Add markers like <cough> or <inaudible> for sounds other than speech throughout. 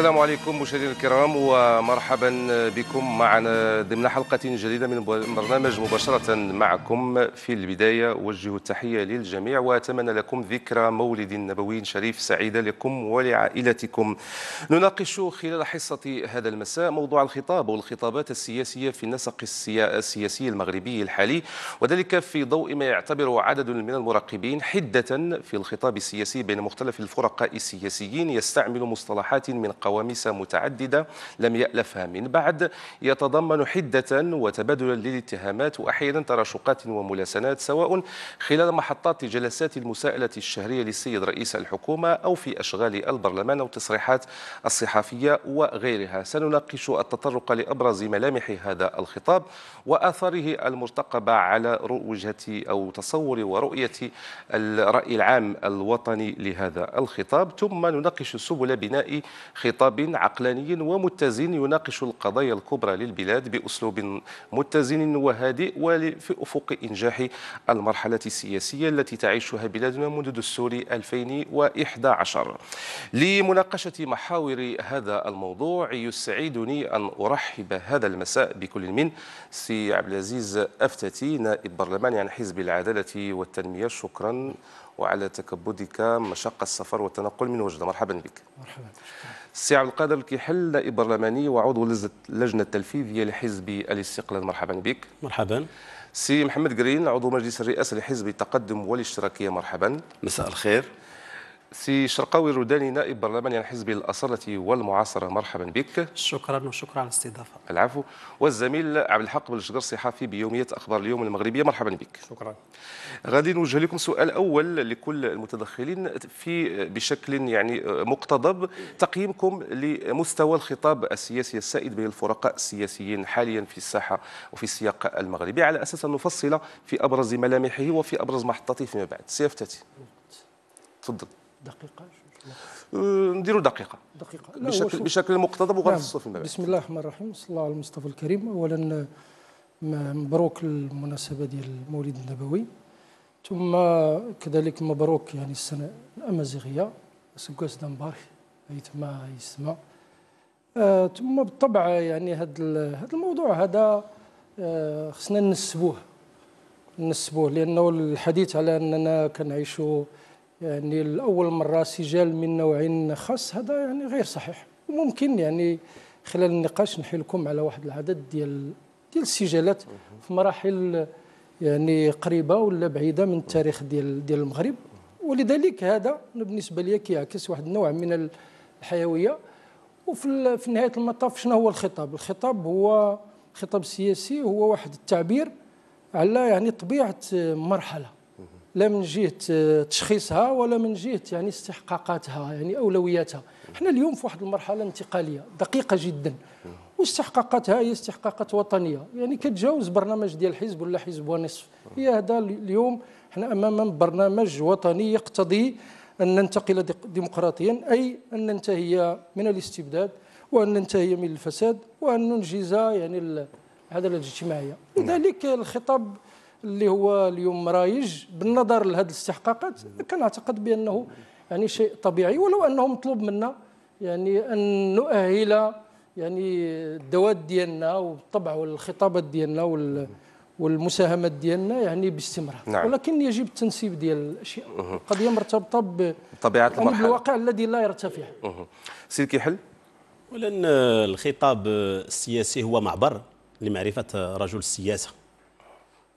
السلام عليكم مشاهدينا الكرام ومرحبا بكم معنا ضمن حلقة جديدة من برنامج مباشرة معكم في البداية أوجه التحية للجميع وأتمنى لكم ذكرى مولد نبوي شريف سعيدة لكم ولعائلتكم نناقش خلال حصة هذا المساء موضوع الخطاب والخطابات السياسية في النسق السياسي المغربي الحالي وذلك في ضوء ما يعتبره عدد من المراقبين حدة في الخطاب السياسي بين مختلف الفرقاء السياسيين يستعمل مصطلحات من قوانين وحوامس متعددة لم يألفها من بعد يتضمن حدة وتبادلا للاتهامات وأحيانا تراشقات وملاسنات سواء خلال محطات جلسات المساءلة الشهرية للسيد رئيس الحكومة أو في أشغال البرلمان أو التصريحات الصحفية وغيرها سنناقش التطرق لأبرز ملامح هذا الخطاب وآثاره المرتقبة على وجهة أو تصور ورؤية الرأي العام الوطني لهذا الخطاب ثم نناقش سبل بناء خطاب خطاب عقلاني ومتزن يناقش القضايا الكبرى للبلاد بأسلوب متزن وهادئ وفي أفق إنجاح المرحلة السياسية التي تعيشها بلادنا منذ دستور 2011 لمناقشة محاور هذا الموضوع يسعدني أن أرحب هذا المساء بكل من سي عبد العزيز أفتتي نائب برلماني عن حزب العدالة والتنمية شكرا وعلى تكبدك مشقة السفر والتنقل من وجدة مرحبا بك مرحبا السي عبد القادر الكحل برلماني وعضو اللجنه التنفيذيه لحزب الاستقلال مرحبا بك مرحبا سي محمد قرين عضو مجلس الرئاسه لحزب التقدم والاشتراكيه مرحبا مساء الخير سي شرقاوي الرداني نائب برلمان الحزب الأصالة والمعاصرة مرحبا بك شكرا وشكرا على الاستضافة العفو والزميل عبد الحق بالشقر صحفي بيومية أخبار اليوم المغربية مرحبا بك شكرا غادي نوجه لكم سؤال أول لكل المتدخلين في بشكل يعني مقتضب تقييمكم لمستوى الخطاب السياسي السائد بين الفرقاء السياسيين حاليا في الساحة وفي السياق المغربي على أساس أن نفصل في أبرز ملامحه وفي أبرز محطاته فيما بعد سيفتتي تفضل دقيقة أه، نديروا دقيقة دقيقة بشكل بشكل مقتضب وغنفصل نعم. في بسم الله الرحمن الرحيم صلى الله على المصطفى الكريم أولا مبروك المناسبة ديال المولد النبوي ثم كذلك مبروك يعني السنة الأمازيغية سكاس دنباخ حيثما يسمى آه ثم بالطبع يعني هذا هذا الموضوع هذا آه خصنا نسبوه نسبوه لأنه الحديث على أننا كنعيشوا يعني لأول مرة سجال من نوع خاص هذا يعني غير صحيح وممكن يعني خلال النقاش نحيلكم على واحد العدد ديال ديال السجالات في مراحل يعني قريبه ولا بعيده من التاريخ ديال ديال المغرب ولذلك هذا بالنسبه لي كيعكس واحد النوع من الحيويه وفي في نهايه المطاف شنو هو الخطاب الخطاب هو خطاب سياسي هو واحد التعبير على يعني طبيعه مرحله لا من جهه آه، تشخيصها ولا من جهه يعني استحقاقاتها يعني اولوياتها احنا اليوم في واحد المرحله انتقاليه دقيقه جدا واستحقاقاتها هي استحقاقات وطنيه يعني كتجاوز برنامج ديال الحزب ولا حزب ونصف هي هذا اليوم احنا امام برنامج وطني يقتضي ان ننتقل ديمقراطيا اي ان ننتهي من الاستبداد وان ننتهي من الفساد وان ننجز يعني العداله الاجتماعيه نعم. لذلك الخطاب اللي هو اليوم رايج بالنظر لهذه الاستحقاقات كنعتقد بانه يعني شيء طبيعي ولو انه مطلوب منا يعني ان نؤهل يعني الدوات ديالنا وبالطبع والخطابات ديالنا وال والمساهمات ديالنا يعني باستمرار نعم. ولكن يجب التنسيب ديال الاشياء قضيه مرتبطه بطبيعه المرحله الواقع بالواقع الذي لا يرتفع سيد كيحل اولا الخطاب السياسي هو معبر لمعرفه رجل السياسه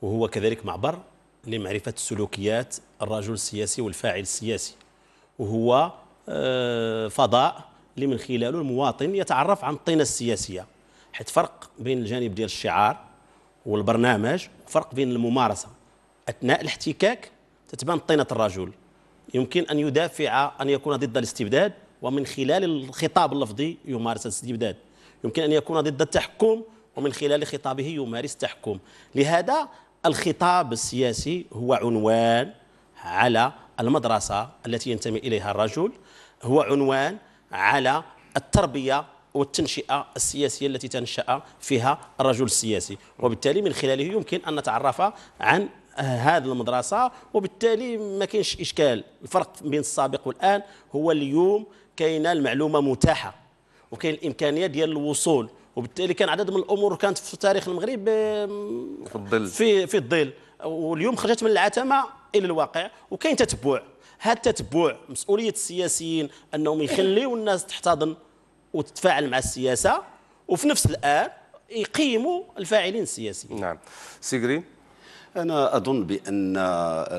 وهو كذلك معبر لمعرفة سلوكيات الرجل السياسي والفاعل السياسي وهو آه، فضاء اللي من خلاله المواطن يتعرف عن الطينة السياسية حيث فرق بين الجانب ديال الشعار والبرنامج وفرق بين الممارسة أثناء الاحتكاك تتبان طينة الرجل يمكن أن يدافع أن يكون ضد الاستبداد ومن خلال الخطاب اللفظي يمارس الاستبداد يمكن أن يكون ضد التحكم ومن خلال خطابه يمارس التحكم لهذا الخطاب السياسي هو عنوان على المدرسة التي ينتمي إليها الرجل هو عنوان على التربية والتنشئة السياسية التي تنشأ فيها الرجل السياسي وبالتالي من خلاله يمكن أن نتعرف عن هذه المدرسة وبالتالي ما كاينش إشكال الفرق بين السابق والآن هو اليوم كاينه المعلومة متاحة وكاين الإمكانية ديال الوصول وبالتالي كان عدد من الامور كانت في تاريخ المغرب في الظل في في الظل واليوم خرجت من العتمه الى الواقع وكاين تتبع هذا التتبع مسؤوليه السياسيين انهم يخليوا الناس تحتضن وتتفاعل مع السياسه وفي نفس الان يقيموا الفاعلين السياسيين نعم سيغري انا اظن بان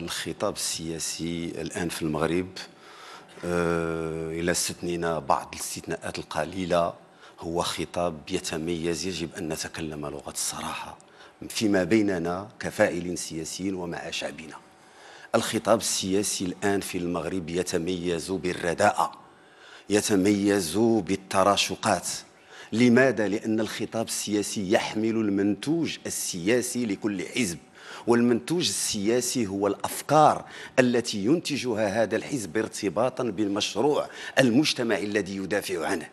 الخطاب السياسي الان في المغرب آه، إلى استثنينا بعض الاستثناءات القليلة هو خطاب يتميز يجب أن نتكلم لغة الصراحة فيما بيننا كفاعلين سياسيين ومع شعبنا الخطاب السياسي الآن في المغرب يتميز بالرداءة يتميز بالتراشقات لماذا؟ لأن الخطاب السياسي يحمل المنتوج السياسي لكل حزب والمنتوج السياسي هو الافكار التي ينتجها هذا الحزب ارتباطا بالمشروع المجتمعي الذي يدافع عنه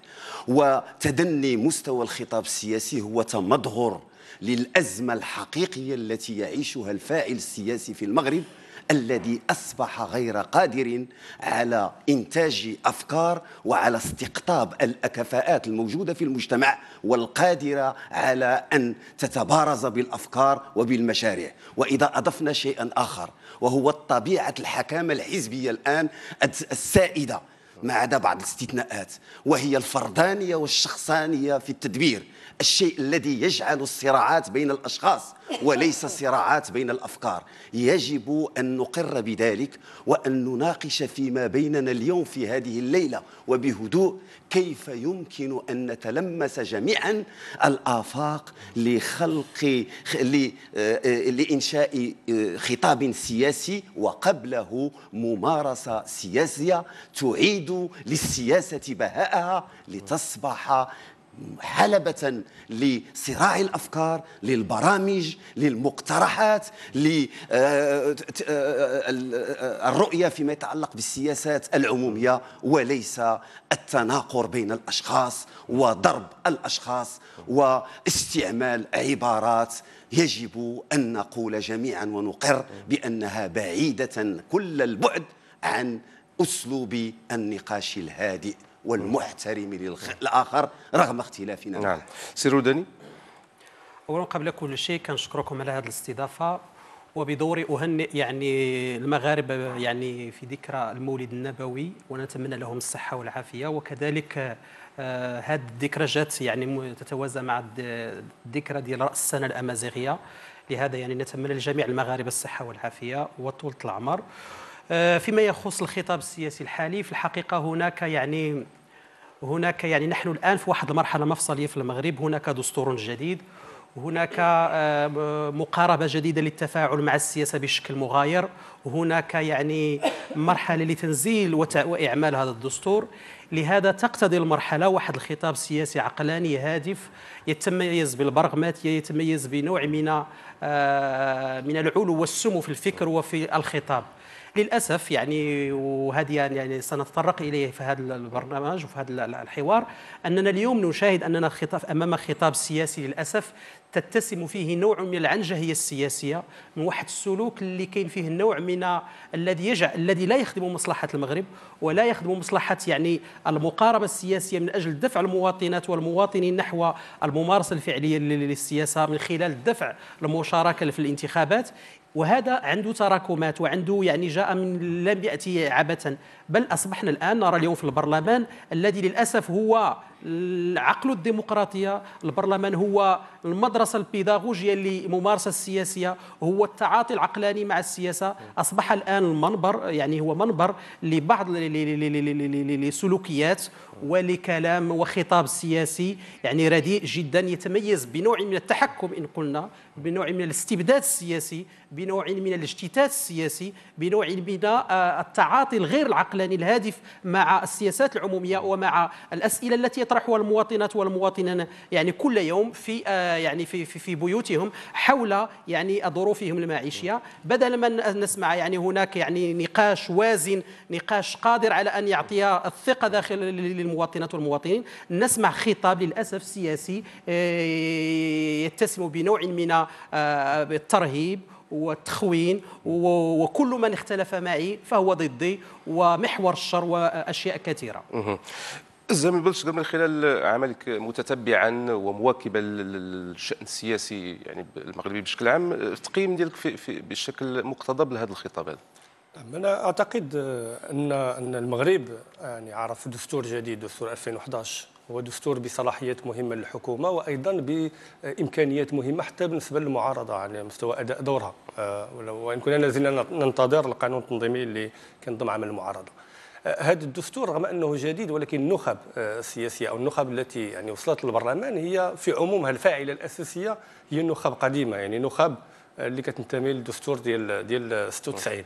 وتدني مستوى الخطاب السياسي هو تمظهر للأزمة الحقيقية التي يعيشها الفاعل السياسي في المغرب الذي أصبح غير قادر على إنتاج أفكار وعلى استقطاب الكفاءات الموجودة في المجتمع والقادرة على أن تتبارز بالأفكار وبالمشاريع وإذا أضفنا شيئا آخر وهو الطبيعة الحكامة الحزبية الآن السائدة ما عدا بعض الاستثناءات وهي الفردانية والشخصانية في التدبير الشيء الذي يجعل الصراعات بين الأشخاص وليس صراعات بين الأفكار يجب أن نقر بذلك وأن نناقش فيما بيننا اليوم في هذه الليلة وبهدوء كيف يمكن أن نتلمس جميعا الآفاق لخلق آه، لإنشاء آه، خطاب سياسي وقبله ممارسة سياسية تعيد للسياسة بهاءها لتصبح حلبة لصراع الأفكار للبرامج للمقترحات للرؤية آه، آه، آه، فيما يتعلق بالسياسات العمومية وليس التناقر بين الأشخاص وضرب الأشخاص واستعمال عبارات يجب أن نقول جميعا ونقر بأنها بعيدة كل البعد عن أسلوب النقاش الهادئ والمحترم للآخر رغم اختلافنا نعم سي روداني اولا قبل كل شيء كنشكركم على هذه الاستضافه وبدوري اهنئ يعني المغاربه يعني في ذكرى المولد النبوي ونتمنى لهم الصحه والعافيه وكذلك آه هذه الذكرى جات يعني تتوازى مع الذكرى ديال راس السنه الامازيغيه لهذا يعني نتمنى لجميع المغاربه الصحه والعافيه وطولة العمر آه، فيما يخص الخطاب السياسي الحالي في الحقيقه هناك يعني هناك يعني نحن الان في واحد المرحله مفصليه في المغرب هناك دستور جديد هناك آه، مقاربه جديده للتفاعل مع السياسه بشكل مغاير هناك يعني مرحله لتنزيل واعمال هذا الدستور لهذا تقتضي المرحله واحد الخطاب سياسي عقلاني هادف يتميز بالبرغماتيه يتميز بنوع من آه، من العلو والسمو في الفكر وفي الخطاب للاسف يعني وهذه يعني سنتطرق اليه في هذا البرنامج وفي هذا الحوار اننا اليوم نشاهد اننا خطاب امام خطاب سياسي للاسف تتسم فيه نوع من العنجهيه السياسيه من واحد السلوك اللي كاين فيه النوع من الذي يجعل الذي لا يخدم مصلحه المغرب ولا يخدم مصلحه يعني المقاربه السياسيه من اجل دفع المواطنات والمواطنين نحو الممارسه الفعليه للسياسه من خلال دفع المشاركه في الانتخابات وهذا عنده تراكمات وعنده يعني جاء من لم ياتي عبثا بل اصبحنا الان نرى اليوم في البرلمان الذي للاسف هو العقل الديمقراطيه البرلمان هو المدرسه البيداغوجيه للممارسه السياسيه هو التعاطي العقلاني مع السياسه اصبح الان المنبر يعني هو منبر لبعض السلوكيات ولكلام وخطاب سياسي يعني رديء جدا يتميز بنوع من التحكم ان قلنا بنوع من الاستبداد السياسي بنوع من الاجتتات السياسي بنوع من آه، التعاطي الغير العقلاني الهادف مع السياسات العموميه ومع الاسئله التي يطرحها المواطنات والمواطنين يعني كل يوم في آه، يعني في في, بيوتهم حول يعني ظروفهم المعيشيه بدل ما نسمع يعني هناك يعني نقاش وازن نقاش قادر على ان يعطي الثقه داخل للمواطنات والمواطنين نسمع خطاب للاسف سياسي آه، يتسم بنوع من آه، الترهيب والتخوين وكل من اختلف معي فهو ضدي ومحور الشر واشياء كثيره. الزميل بلشك من خلال عملك متتبعا ومواكبا للشان السياسي يعني المغربي بشكل عام التقييم ديالك في, في بشكل مقتضب لهذا الخطاب هذا نعم، انا اعتقد ان ان المغرب يعني عرف دستور جديد دستور 2011 هو دستور بصلاحيات مهمه للحكومه وايضا بامكانيات مهمه حتى بالنسبه للمعارضه على يعني مستوى اداء دورها آه، وان كنا لازلنا ننتظر القانون التنظيمي اللي كينظم عمل المعارضه هذا الدستور رغم انه جديد ولكن النخب آه، السياسيه او النخب التي يعني وصلت للبرلمان هي في عمومها الفاعله الاساسيه هي نخب قديمه يعني نخب آه، اللي كتنتمي للدستور ديال ديال 96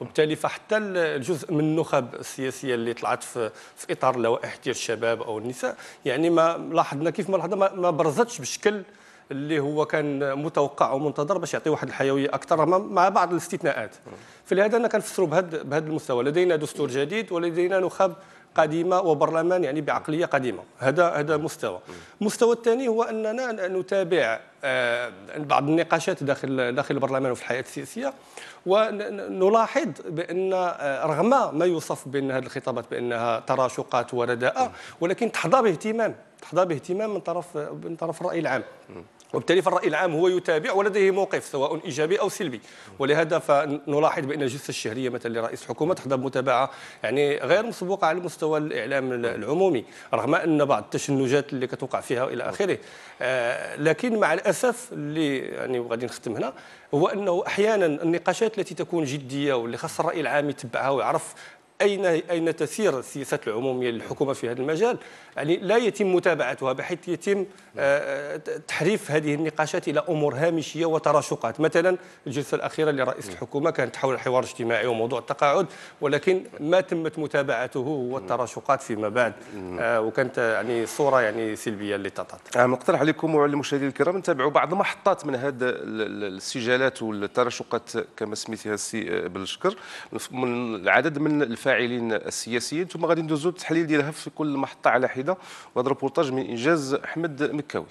وبالتالي فحتى الجزء من النخب السياسيه اللي طلعت في, في اطار اللوائح ديال الشباب او النساء يعني ما لاحظنا كيف ما لاحظنا ما برزتش بشكل اللي هو كان متوقع ومنتظر باش يعطي واحد الحيويه اكثر مع بعض الاستثناءات فلهذا انا كنفسروا بهذا بهذا المستوى لدينا دستور جديد ولدينا نخب قديمه وبرلمان يعني بعقليه قديمه هذا هذا مستوى المستوى الثاني هو اننا نتابع آه، بعض النقاشات داخل داخل البرلمان وفي الحياه السياسيه ونلاحظ بان آه، رغم ما يوصف بان هذه الخطابات بانها تراشقات ورداءه ولكن تحظى باهتمام تحظى باهتمام من طرف من طرف الراي العام وبالتالي فالرأي العام هو يتابع ولديه موقف سواء إيجابي أو سلبي ولهذا فنلاحظ بأن الجثة الشهرية مثلا لرئيس الحكومة تحظى بمتابعة يعني غير مسبوقة على مستوى الإعلام العمومي رغم أن بعض التشنجات اللي كتوقع فيها وإلى آخره آه، لكن مع الأسف اللي يعني غادي نختم هنا هو أنه أحيانا النقاشات التي تكون جدية واللي خاص الرأي العام يتبعها ويعرف أين أين تسير السياسات العمومية للحكومة في هذا المجال يعني لا يتم متابعتها بحيث يتم آه، آه، تحريف هذه النقاشات إلى أمور هامشية وتراشقات مثلا الجلسة الأخيرة لرئيس نعم. الحكومة كانت حول الحوار الاجتماعي وموضوع التقاعد ولكن ما تمت متابعته هو التراشقات فيما بعد نعم. آه، وكانت يعني صورة يعني سلبية للتطاط مقترح عليكم وعلى المشاهدين الكرام نتابعوا بعض المحطات من هذا السجالات والتراشقات كما سميتها السي بالشكر من العدد من الفاعلين السياسيين ثم غادي ندوزو التحليل ديالها في كل محطه على حده وهذا ريبورتاج من انجاز احمد مكاوي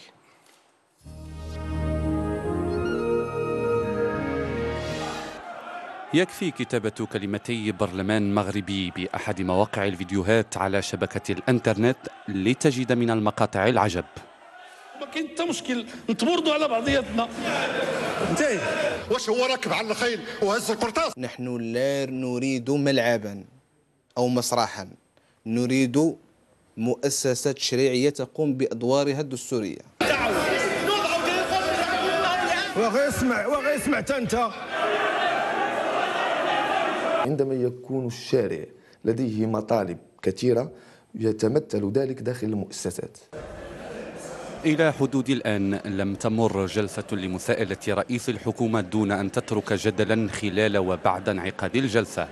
يكفي كتابة كلمتي برلمان مغربي بأحد مواقع الفيديوهات على شبكة الإنترنت لتجد من المقاطع العجب ما كاين حتى مشكل نتمردوا على بعضياتنا انتهي واش هو راكب على الخيل وهز القرطاس نحن لا نريد ملعبا أو مسرحا نريد مؤسسة تشريعية تقوم بأدوارها الدستورية وغير اسمع وغير سمعت أنت عندما يكون الشارع لديه مطالب كثيرة يتمثل ذلك داخل المؤسسات إلى حدود الآن لم تمر جلسة لمساءلة رئيس الحكومة دون أن تترك جدلا خلال وبعد انعقاد الجلسة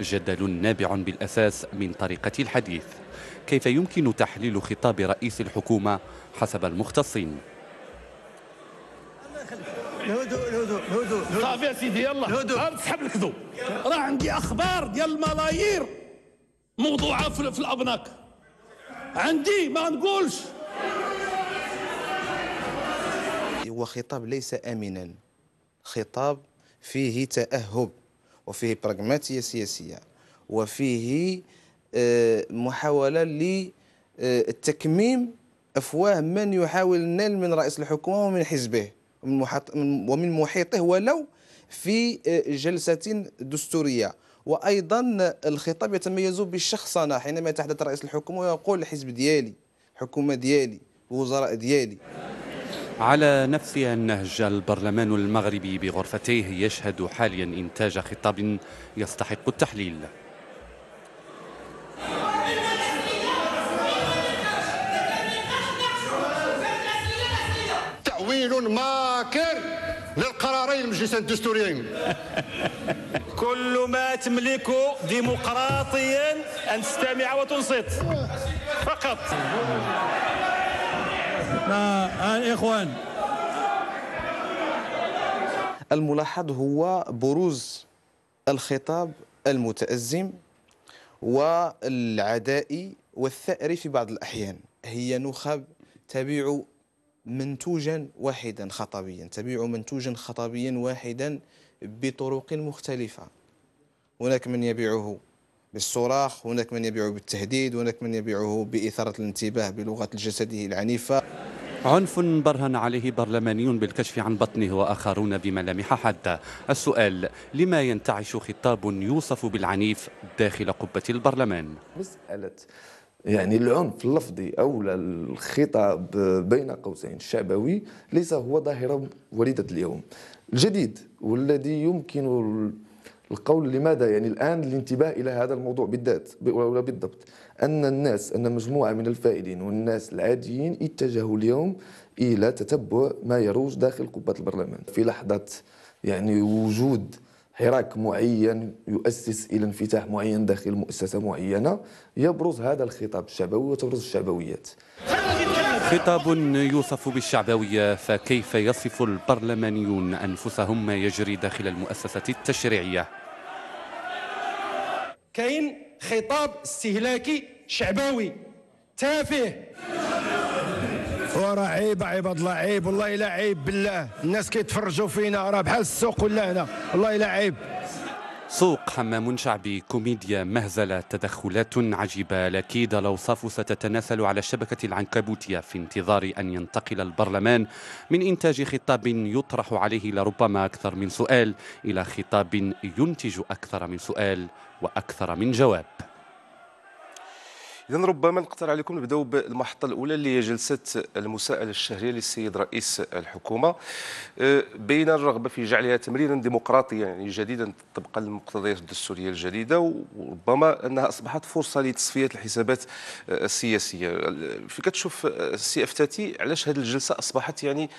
جدل نابع بالأساس من طريقة الحديث كيف يمكن تحليل خطاب رئيس الحكومة حسب المختصين الهدوء الهدوء صافي يا سيدي يلا تسحب الكذوب راه عندي اخبار ديال الملايير موضوعه في, في الابناك عندي ما نقولش هو خطاب ليس امنا خطاب فيه تاهب وفيه براغماتية سياسية وفيه آه، محاولة آه، لتكميم أفواه من يحاول النيل من رئيس الحكومة ومن حزبه ومن محيطه ولو في آه، جلسة دستورية وأيضا الخطاب يتميز بالشخصنة حينما يتحدث رئيس الحكومة ويقول الحزب ديالي حكومه ديالي الوزراء ديالي على نفس النهج البرلمان المغربي بغرفتيه يشهد حاليا إنتاج خطاب يستحق التحليل تأويل ماكر للقرارين المجلس الدستوريين <laughs> كل ما تملكه ديمقراطيا أن تستمع وتنصت فقط الإخوان الملاحظ هو بروز الخطاب المتأزم والعدائي والثأري في بعض الأحيان هي نخب تبيع منتوجا واحدا خطبيا تبيع منتوجا خطبيا واحدا بطرق مختلفة هناك من يبيعه بالصراخ هناك من يبيعه بالتهديد هناك من يبيعه بإثارة الانتباه بلغة جسده العنيفة عنف برهن عليه برلماني بالكشف عن بطنه وآخرون بملامح حادة السؤال لما ينتعش خطاب يوصف بالعنيف داخل قبة البرلمان مسألة يعني العنف اللفظي او الخطاب بين قوسين الشعبوي ليس هو ظاهره وليده اليوم الجديد والذي يمكن القول لماذا يعني الآن الانتباه إلى هذا الموضوع بالذات ولا بالضبط أن الناس أن مجموعة من الفائدين والناس العاديين اتجهوا اليوم إلى تتبع ما يروج داخل قبة البرلمان في لحظة يعني وجود حراك معين يؤسس الى انفتاح معين داخل مؤسسه معينه يبرز هذا الخطاب الشعبوي وتبرز الشعبويات خطاب يوصف بالشعبويه فكيف يصف البرلمانيون انفسهم ما يجري داخل المؤسسه التشريعيه كاين خطاب استهلاكي شعبوي تافه وراه عيب عباد الله عيب والله الا عيب بالله الناس كيتفرجوا فينا راه بحال السوق ولا هنا والله الا عيب سوق حمام شعبي كوميديا مهزلة تدخلات عجيبة لكيد الأوصاف ستتناسل على الشبكة العنكبوتية في انتظار أن ينتقل البرلمان من إنتاج خطاب يطرح عليه لربما أكثر من سؤال إلى خطاب ينتج أكثر من سؤال وأكثر من جواب اذا ربما نقترح عليكم نبداو بالمحطه الاولى اللي هي جلسه المساءله الشهريه للسيد رئيس الحكومه أه، بين الرغبه في جعلها تمريرا ديمقراطيا يعني جديدا طبقا للمقتضيات الدستوريه الجديده وربما انها اصبحت فرصه لتصفيه الحسابات أه، السياسيه أه، في كتشوف السي افتاتي علاش هذه الجلسه اصبحت يعني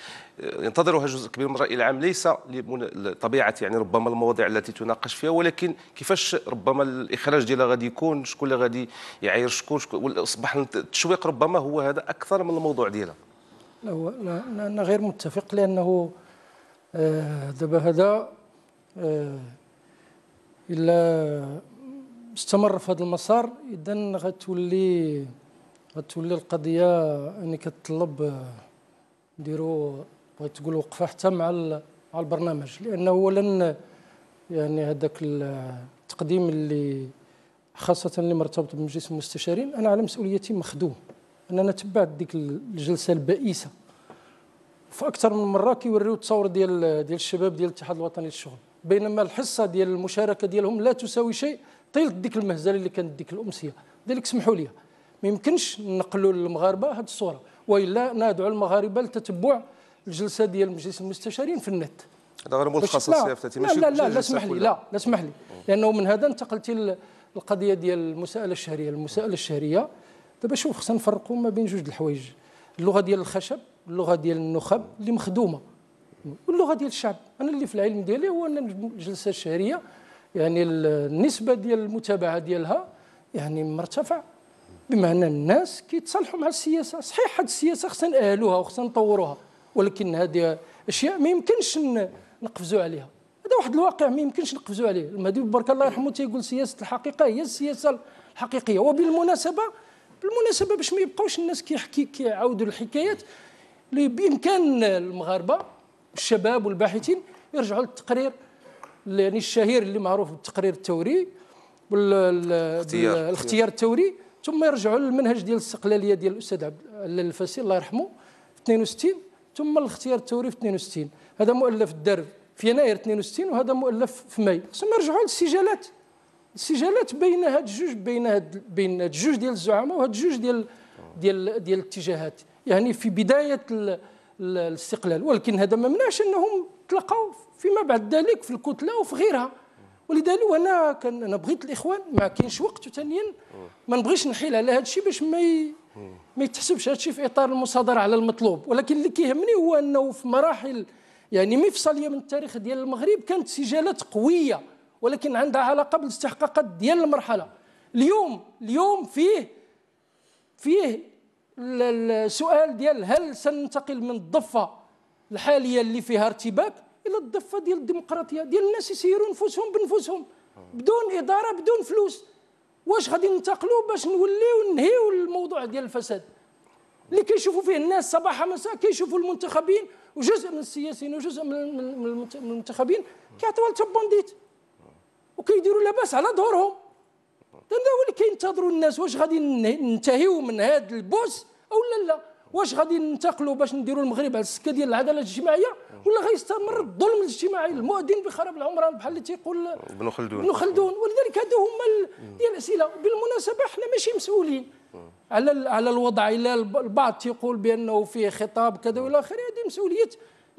ينتظرها جزء كبير من الراي العام ليس لطبيعه يعني ربما المواضيع التي تناقش فيها ولكن كيفاش ربما الاخراج ديالها غادي يكون شكون اللي غادي يعاير شكون اصبح التشويق ربما هو هذا اكثر من الموضوع ديالها لا هو انا غير متفق لانه آه، دابا هذا آه، الا استمر في هذا المسار اذا غتولي غتولي القضيه يعني كتطلب آه، نديروا بغيت تقول وقفه حتى مع مع البرنامج لانه اولا يعني هذاك التقديم اللي خاصه اللي مرتبط بمجلس المستشارين انا على مسؤوليتي مخدوم انا تبعت ديك الجلسه البائسه فاكثر من مره كيوريو التصاور ديال ديال الشباب ديال الاتحاد الوطني للشغل بينما الحصه ديال المشاركه ديالهم لا تساوي شيء طيله ديك المهزله اللي كانت ديك الامسيه ذلك سمحوا لي ما يمكنش نقلوا للمغاربه هذه الصوره والا ندعو المغاربه لتتبع الجلسه ديال مجلس المستشارين في النت هذا غير ملخص السي ماشي لا لا لا اسمح لي لا لا اسمح لي لانه من هذا انتقلت القضيه ديال المساءله الشهريه المساءله الشهريه دابا شوف خصنا نفرقوا ما بين جوج الحوايج اللغه ديال الخشب اللغه ديال النخب اللي مخدومه واللغه ديال الشعب انا اللي في العلم ديالي هو ان الجلسه الشهريه يعني النسبه ديال المتابعه ديالها يعني مرتفع بمعنى الناس كيتصالحوا مع السياسه صحيح هذه السياسه خصنا ناهلوها وخصنا نطوروها ولكن هذه اشياء ما يمكنش نقفزوا عليها هذا واحد الواقع ما يمكنش نقفزوا عليه المهدي بارك الله يرحمه تيقول سياسه الحقيقه هي السياسه الحقيقيه وبالمناسبه بالمناسبه باش ما يبقاوش الناس كيحكي كيعاودوا الحكايات اللي بامكان المغاربه الشباب والباحثين يرجعوا للتقرير يعني الشهير اللي معروف بالتقرير الثوري والاختيار الثوري ثم يرجعوا للمنهج ديال الاستقلاليه ديال الاستاذ عبد الفاسي الله يرحمه 62 ثم الاختيار الثوري في 62 هذا مؤلف الدرب في يناير 62 وهذا مؤلف في ماي ثم رجعوا للسجالات السجالات بين هاد الجوج بين هاد بين هاد الجوج ديال الزعماء وهاد الجوج ديال ديال ديال الاتجاهات يعني في بدايه الاستقلال ولكن هذا ما منعش انهم تلقاو فيما بعد ذلك في الكتله وفي غيرها ولذلك انا كان انا بغيت الاخوان ما كاينش وقت ثانيا ما نبغيش نحيل على هذا الشيء باش ما ما يتحسبش هادشي في اطار المصادره على المطلوب ولكن اللي كيهمني هو انه في مراحل يعني مفصليه من التاريخ ديال المغرب كانت سجالات قويه ولكن عندها علاقه بالاستحقاقات ديال المرحله اليوم اليوم فيه فيه السؤال ديال هل سننتقل من الضفه الحاليه اللي فيها ارتباك الى الضفه ديال الديمقراطيه ديال الناس يسيروا نفوسهم بنفوسهم بدون اداره بدون فلوس واش غادي ننتقلوا باش نوليو نهيو الموضوع ديال الفساد اللي كيشوفوا فيه الناس صباحا مساء كيشوفوا المنتخبين وجزء من السياسيين وجزء من المنتخبين كيعطيوها لتبونديت وكيديروا لاباس على دورهم هو اللي كينتظروا الناس واش غادي ننتهيو من هذا البوس او لا لا واش غادي ننتقلوا باش نديروا المغرب على السكه ديال العداله الاجتماعيه ولا غيستمر الظلم الاجتماعي المؤذن بخراب العمران بحال اللي تيقول بن خلدون بن خلدون ولذلك هادو هما ديال الاسئله بالمناسبه حنا ماشي مسؤولين على على الوضع الا البعض تيقول بانه فيه خطاب كذا والى اخره هذه مسؤوليه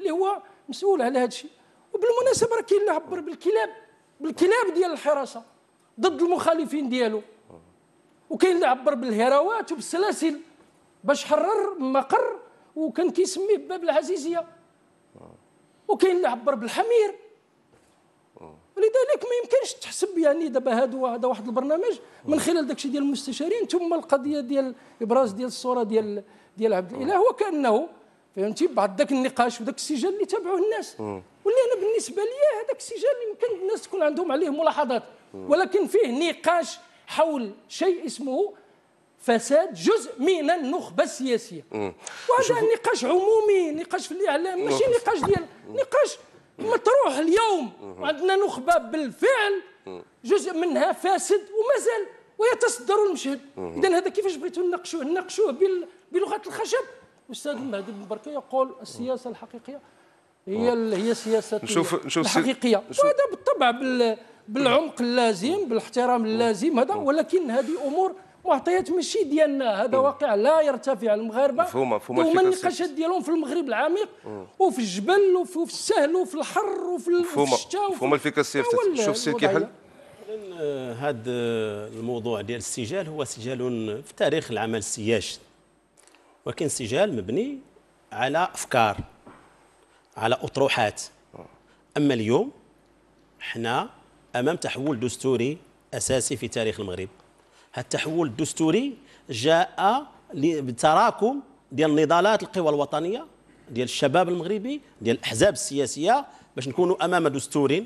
اللي هو مسؤول على هذا الشيء وبالمناسبه راه كاين اللي عبر بالكلاب بالكلاب ديال الحراسه ضد المخالفين ديالو وكاين اللي عبر بالهراوات وبالسلاسل باش حرر مقر وكان كيسميه باب العزيزيه وكاين اللي عبر بالحمير لذلك ما يمكنش تحسب يعني دابا هادو هذا واحد البرنامج من خلال داكشي ديال المستشارين ثم القضيه ديال ابراز ديال الصوره ديال ديال عبد الاله هو كانه فهمتي بعد ذاك النقاش وذاك السجل اللي تابعوه الناس واللي انا بالنسبه لي هذاك السجل يمكن الناس تكون عندهم عليه ملاحظات ولكن فيه نقاش حول شيء اسمه فساد جزء من النخبه السياسيه وهذا نقاش عمومي نقاش في الاعلام ماشي نقاش ديال نقاش مطروح اليوم عندنا نخبه بالفعل جزء منها فاسد ومازال ويتصدر المشهد اذا هذا كيفاش بغيتوا نناقشوه نناقشوه بلغه الخشب الاستاذ مهدي بن بركه يقول السياسه الحقيقيه هي هي سياسه نشوف نشوف الحقيقيه وهذا بالطبع بالعمق اللازم بالاحترام اللازم هذا ولكن هذه امور معطيات ماشي ديالنا هذا واقع لا يرتفع المغاربه مفهومه مفهومه هما النقاشات ديالهم في المغرب العميق وفي الجبل وفي السهل وفي الحر وفي الشتاء مفهومه الفكره السي شوف السي كيحل هذا آه، آه، الموضوع ديال السجال هو سجال في تاريخ العمل السياسي ولكن سجال مبني على افكار على اطروحات اما اليوم حنا امام تحول دستوري اساسي في تاريخ المغرب التحول الدستوري جاء بتراكم ديال نضالات القوى الوطنيه ديال الشباب المغربي ديال الاحزاب السياسيه باش نكونوا امام دستور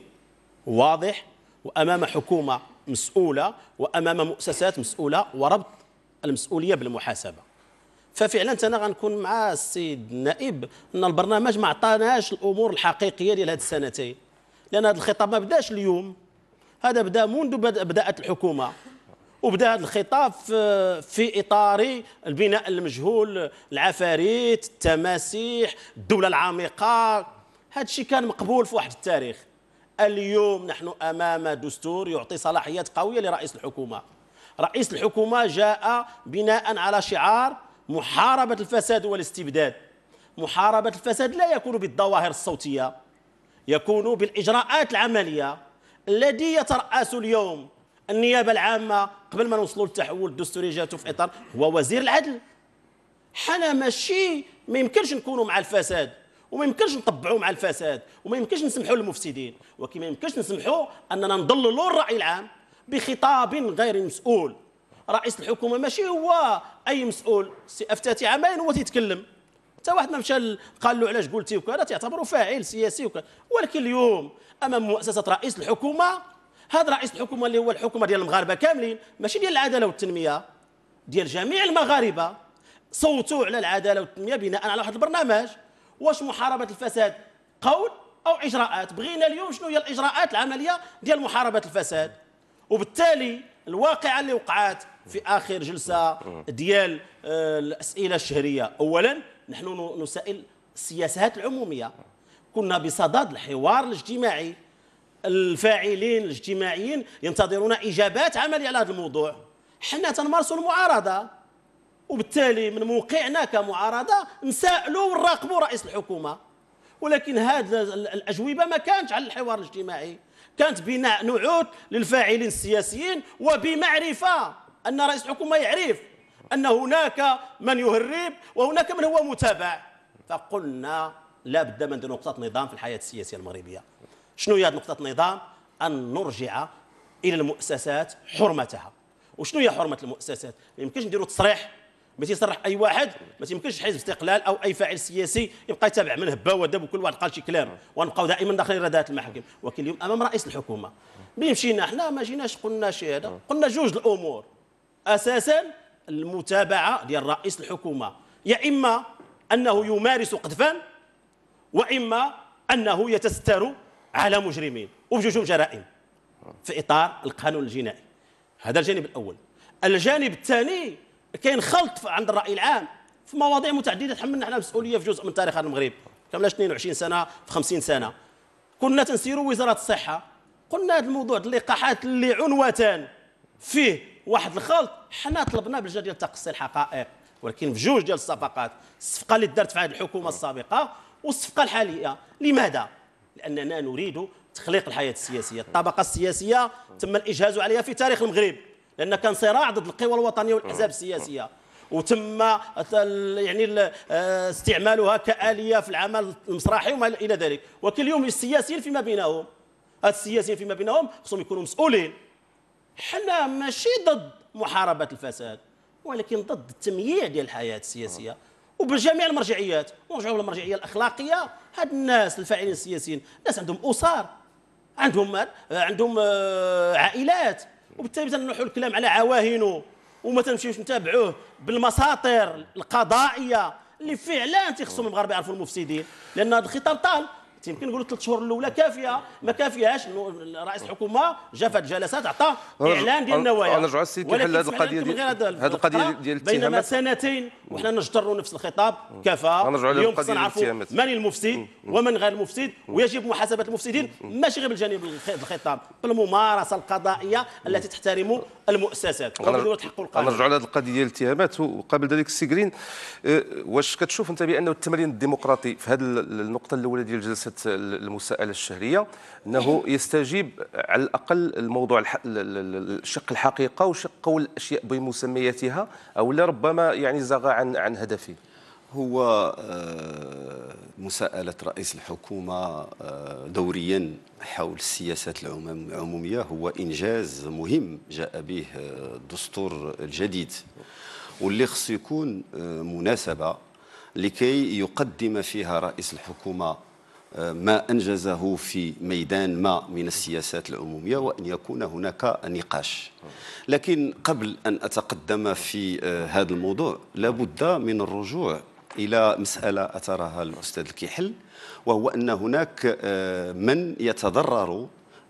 واضح وامام حكومه مسؤوله وامام مؤسسات مسؤوله وربط المسؤوليه بالمحاسبه ففعلا انا غنكون مع السيد النائب ان البرنامج ما عطاناش الامور الحقيقيه ديال هذه السنتين لان هذا الخطاب ما بداش اليوم هذا بدا منذ بدات الحكومه وبدا هذا الخطاب آه، في اطار البناء المجهول العفاريت التماسيح الدوله العميقه هذا الشيء كان مقبول في واحد التاريخ اليوم نحن امام دستور يعطي صلاحيات قويه لرئيس الحكومه رئيس الحكومه جاء بناء على شعار محاربه الفساد والاستبداد محاربه الفساد لا يكون بالظواهر الصوتيه يكون بالاجراءات العمليه الذي يتراس اليوم النيابه العامه قبل ما نوصلوا للتحول الدستوري جاتو في اطار هو وزير العدل حنا ماشي ما يمكنش نكونوا مع الفساد وما يمكنش نطبعوا مع الفساد وما يمكنش نسمحوا للمفسدين ولكن ما يمكنش نسمحوا اننا نضللوا الراي العام بخطاب غير مسؤول رئيس الحكومه ماشي هو اي مسؤول سي افتاتي عامين هو تيتكلم حتى واحد ما مشى قال له علاش قلتي وكذا تعتبره فاعل سياسي وكذا ولكن اليوم امام مؤسسه رئيس الحكومه هذا رئيس الحكومه اللي هو الحكومه ديال المغاربه كاملين ماشي ديال العداله والتنميه ديال جميع المغاربه صوتوا على العداله والتنميه بناء على واحد البرنامج واش محاربه الفساد قول او اجراءات بغينا اليوم شنو هي الاجراءات العمليه ديال محاربه الفساد وبالتالي الواقعه اللي وقعات في اخر جلسه ديال آه، الاسئله الشهريه اولا نحن نسائل السياسات العموميه كنا بصدد الحوار الاجتماعي الفاعلين الاجتماعيين ينتظرون اجابات عمليه على هذا الموضوع حنا تنمارسوا المعارضه وبالتالي من موقعنا كمعارضه نسالوا ونراقبوا رئيس الحكومه ولكن هذه الاجوبه ما كانت على الحوار الاجتماعي كانت بناء نعوت للفاعلين السياسيين وبمعرفه ان رئيس الحكومه يعرف ان هناك من يهرب وهناك من هو متابع فقلنا لا بد من نقطه نظام في الحياه السياسيه المغربيه شنو هي هذه نقطه النظام ان نرجع الى المؤسسات حرمتها وشنو هي حرمه المؤسسات ما يمكنش نديروا تصريح ما تيصرح اي واحد ما يمكنش حزب استقلال او اي فاعل سياسي يبقى يتابع من هبه ودب وكل واحد قال شي كلام ونبقاو دائما داخلين ردات المحاكم ولكن اليوم امام رئيس الحكومه ملي مشينا حنا ما جيناش قلنا شي هذا قلنا جوج الامور اساسا المتابعه ديال رئيس الحكومه يا اما انه يمارس قذفا واما انه يتستر على مجرمين وبجوجهم جرائم في اطار القانون الجنائي هذا الجانب الاول الجانب الثاني كاين خلط عند الراي العام في مواضيع متعدده تحملنا احنا مسؤوليه في جزء من تاريخ المغرب كملنا 22 سنه في 50 سنه كنا تنسيروا وزاره الصحه قلنا هذا الموضوع اللقاحات اللي عنوه فيه واحد الخلط حنا طلبنا بالجهه ديال تقصي الحقائق ولكن في جوج ديال الصفقات الصفقه اللي دارت في هذه الحكومه السابقه والصفقه الحاليه لماذا اننا نريد تخليق الحياه السياسيه الطبقه السياسيه تم الاجهاز عليها في تاريخ المغرب لان كان صراع ضد القوى الوطنيه والاحزاب السياسيه وتم يعني آه، استعمالها كاليه في العمل المسرحي وما الى ذلك ولكن اليوم السياسيين فيما بينهم السياسيين فيما بينهم خصهم يكونوا مسؤولين حنا ماشي ضد محاربه الفساد ولكن ضد التمييع ديال الحياه السياسيه وبجميع المرجعيات ونرجعوا للمرجعيه الاخلاقيه هاد الناس الفاعلين السياسيين ناس عندهم اسر عندهم مال عندهم آه، عائلات وبالتالي تنحوا الكلام على عواهنه وما تمشيوش نتابعوه بالمساطر القضائيه اللي فعلا تيخصهم المغاربه يعرفوا المفسدين لان هذا الخطاب طال يمكن نقولوا ثلاث شهور الاولى كافيه ما كافيهاش رئيس الحكومه جافت جلسات عطى اعلان ديال النوايا نرجعوا السيد كيحل هذه القضيه ديال هذه القضيه ديال بينما سنتين وحنا نجتروا نفس الخطاب كفى اليوم خصنا نعرفوا من المفسد ومن غير المفسد ويجب محاسبه المفسدين ماشي غير بالجانب الخطاب بالممارسه القضائيه التي تحترم المؤسسات نرجعوا لهذه القضيه ديال الاتهامات وقبل ذلك السيكرين أه، واش كتشوف انت بانه التمرين الديمقراطي في هذه النقطه الاولى ديال الجلسه المساءله الشهريه انه يستجيب على الاقل الموضوع الشق الحقيقه وشق قول الاشياء بمسمياتها او ربما يعني زغى عن عن هدفه هو آه، مساءلة رئيس الحكومة آه، دوريا حول السياسات العمومية هو إنجاز مهم جاء به آه، الدستور الجديد واللي خص يكون مناسبة لكي يقدم فيها رئيس الحكومة ما انجزه في ميدان ما من السياسات العموميه وان يكون هناك نقاش لكن قبل ان اتقدم في آه، هذا الموضوع لابد من الرجوع الى مساله اثرها الاستاذ الكحل وهو ان هناك آه، من يتضرر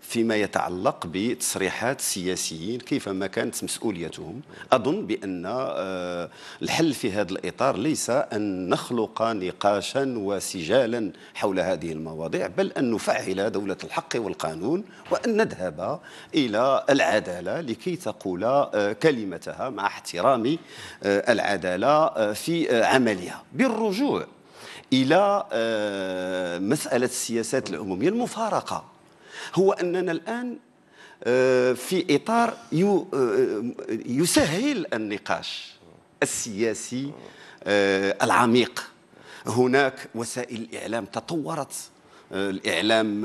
فيما يتعلق بتصريحات سياسيين كيفما كانت مسؤوليتهم أظن بأن آه، الحل في هذا الإطار ليس أن نخلق نقاشا وسجالا حول هذه المواضيع بل أن نفعل دولة الحق والقانون وأن نذهب إلى العدالة لكي تقول آه، كلمتها مع احترام آه، العدالة في عملها بالرجوع إلى مسألة السياسات العمومية المفارقة هو أننا الآن آه، في إطار آه، آه، يسهل النقاش السياسي العميق هناك وسائل الإعلام تطورت الاعلام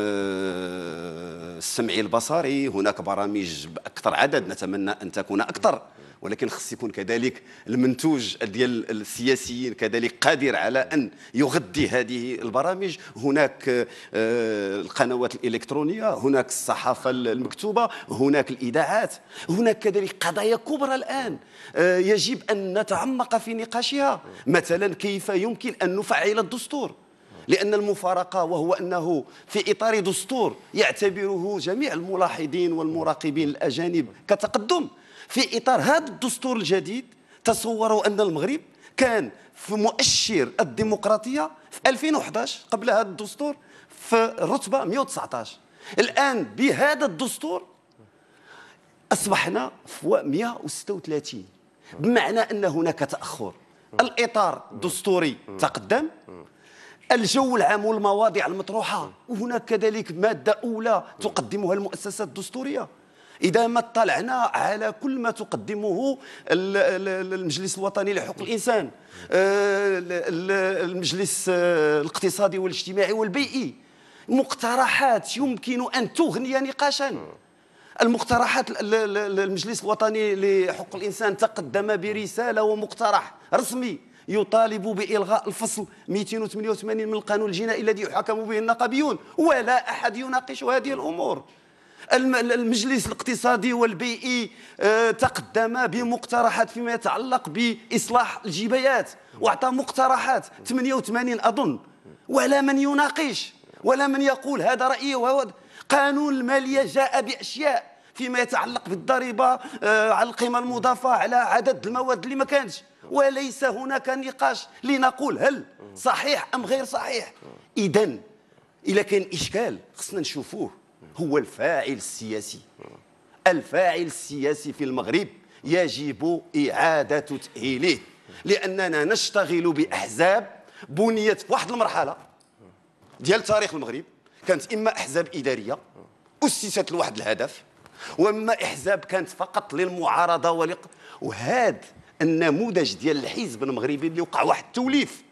السمعي البصري هناك برامج باكثر عدد نتمنى ان تكون اكثر ولكن خص يكون كذلك المنتوج ديال السياسيين كذلك قادر على ان يغذي هذه البرامج هناك آه، القنوات الالكترونيه هناك الصحافه المكتوبه هناك الاذاعات هناك كذلك قضايا كبرى الان آه، يجب ان نتعمق في نقاشها مثلا كيف يمكن ان نفعل الدستور لأن المفارقة وهو أنه في إطار دستور يعتبره جميع الملاحظين والمراقبين الأجانب كتقدم في إطار هذا الدستور الجديد تصوروا أن المغرب كان في مؤشر الديمقراطية في 2011 قبل هذا الدستور في الرتبة 119 الآن بهذا الدستور أصبحنا في 136 بمعنى أن هناك تأخر الإطار الدستوري تقدم الجو العام والمواضيع المطروحة وهناك كذلك مادة أولى تقدمها المؤسسات الدستورية اذا ما اطلعنا على كل ما تقدمه المجلس الوطني لحقوق الانسان آه، المجلس آه، الاقتصادي والاجتماعي والبيئي مقترحات يمكن ان تغني نقاشا المقترحات المجلس الوطني لحقوق الانسان تقدم برساله ومقترح رسمي يطالب بإلغاء الفصل 288 من القانون الجنائي الذي يحاكم به النقابيون ولا أحد يناقش هذه الأمور المجلس الاقتصادي والبيئي آه، تقدم بمقترحات فيما يتعلق بإصلاح الجبايات وأعطى مقترحات 88 أظن ولا من يناقش ولا من يقول هذا رأيي وهو قانون المالية جاء بأشياء فيما يتعلق بالضريبة آه، على القيمة المضافة على عدد المواد اللي ما كانش وليس هناك نقاش لنقول هل صحيح أم غير صحيح إذا إذا كان إشكال خصنا نشوفوه هو الفاعل السياسي الفاعل السياسي في المغرب يجب إعادة تأهيله لأننا نشتغل بأحزاب بنيت في واحد المرحلة ديال تاريخ المغرب كانت إما أحزاب إدارية أسست لواحد الهدف وإما أحزاب كانت فقط للمعارضة ولق وهذا النموذج ديال الحزب المغربي اللي وقع واحد التوليف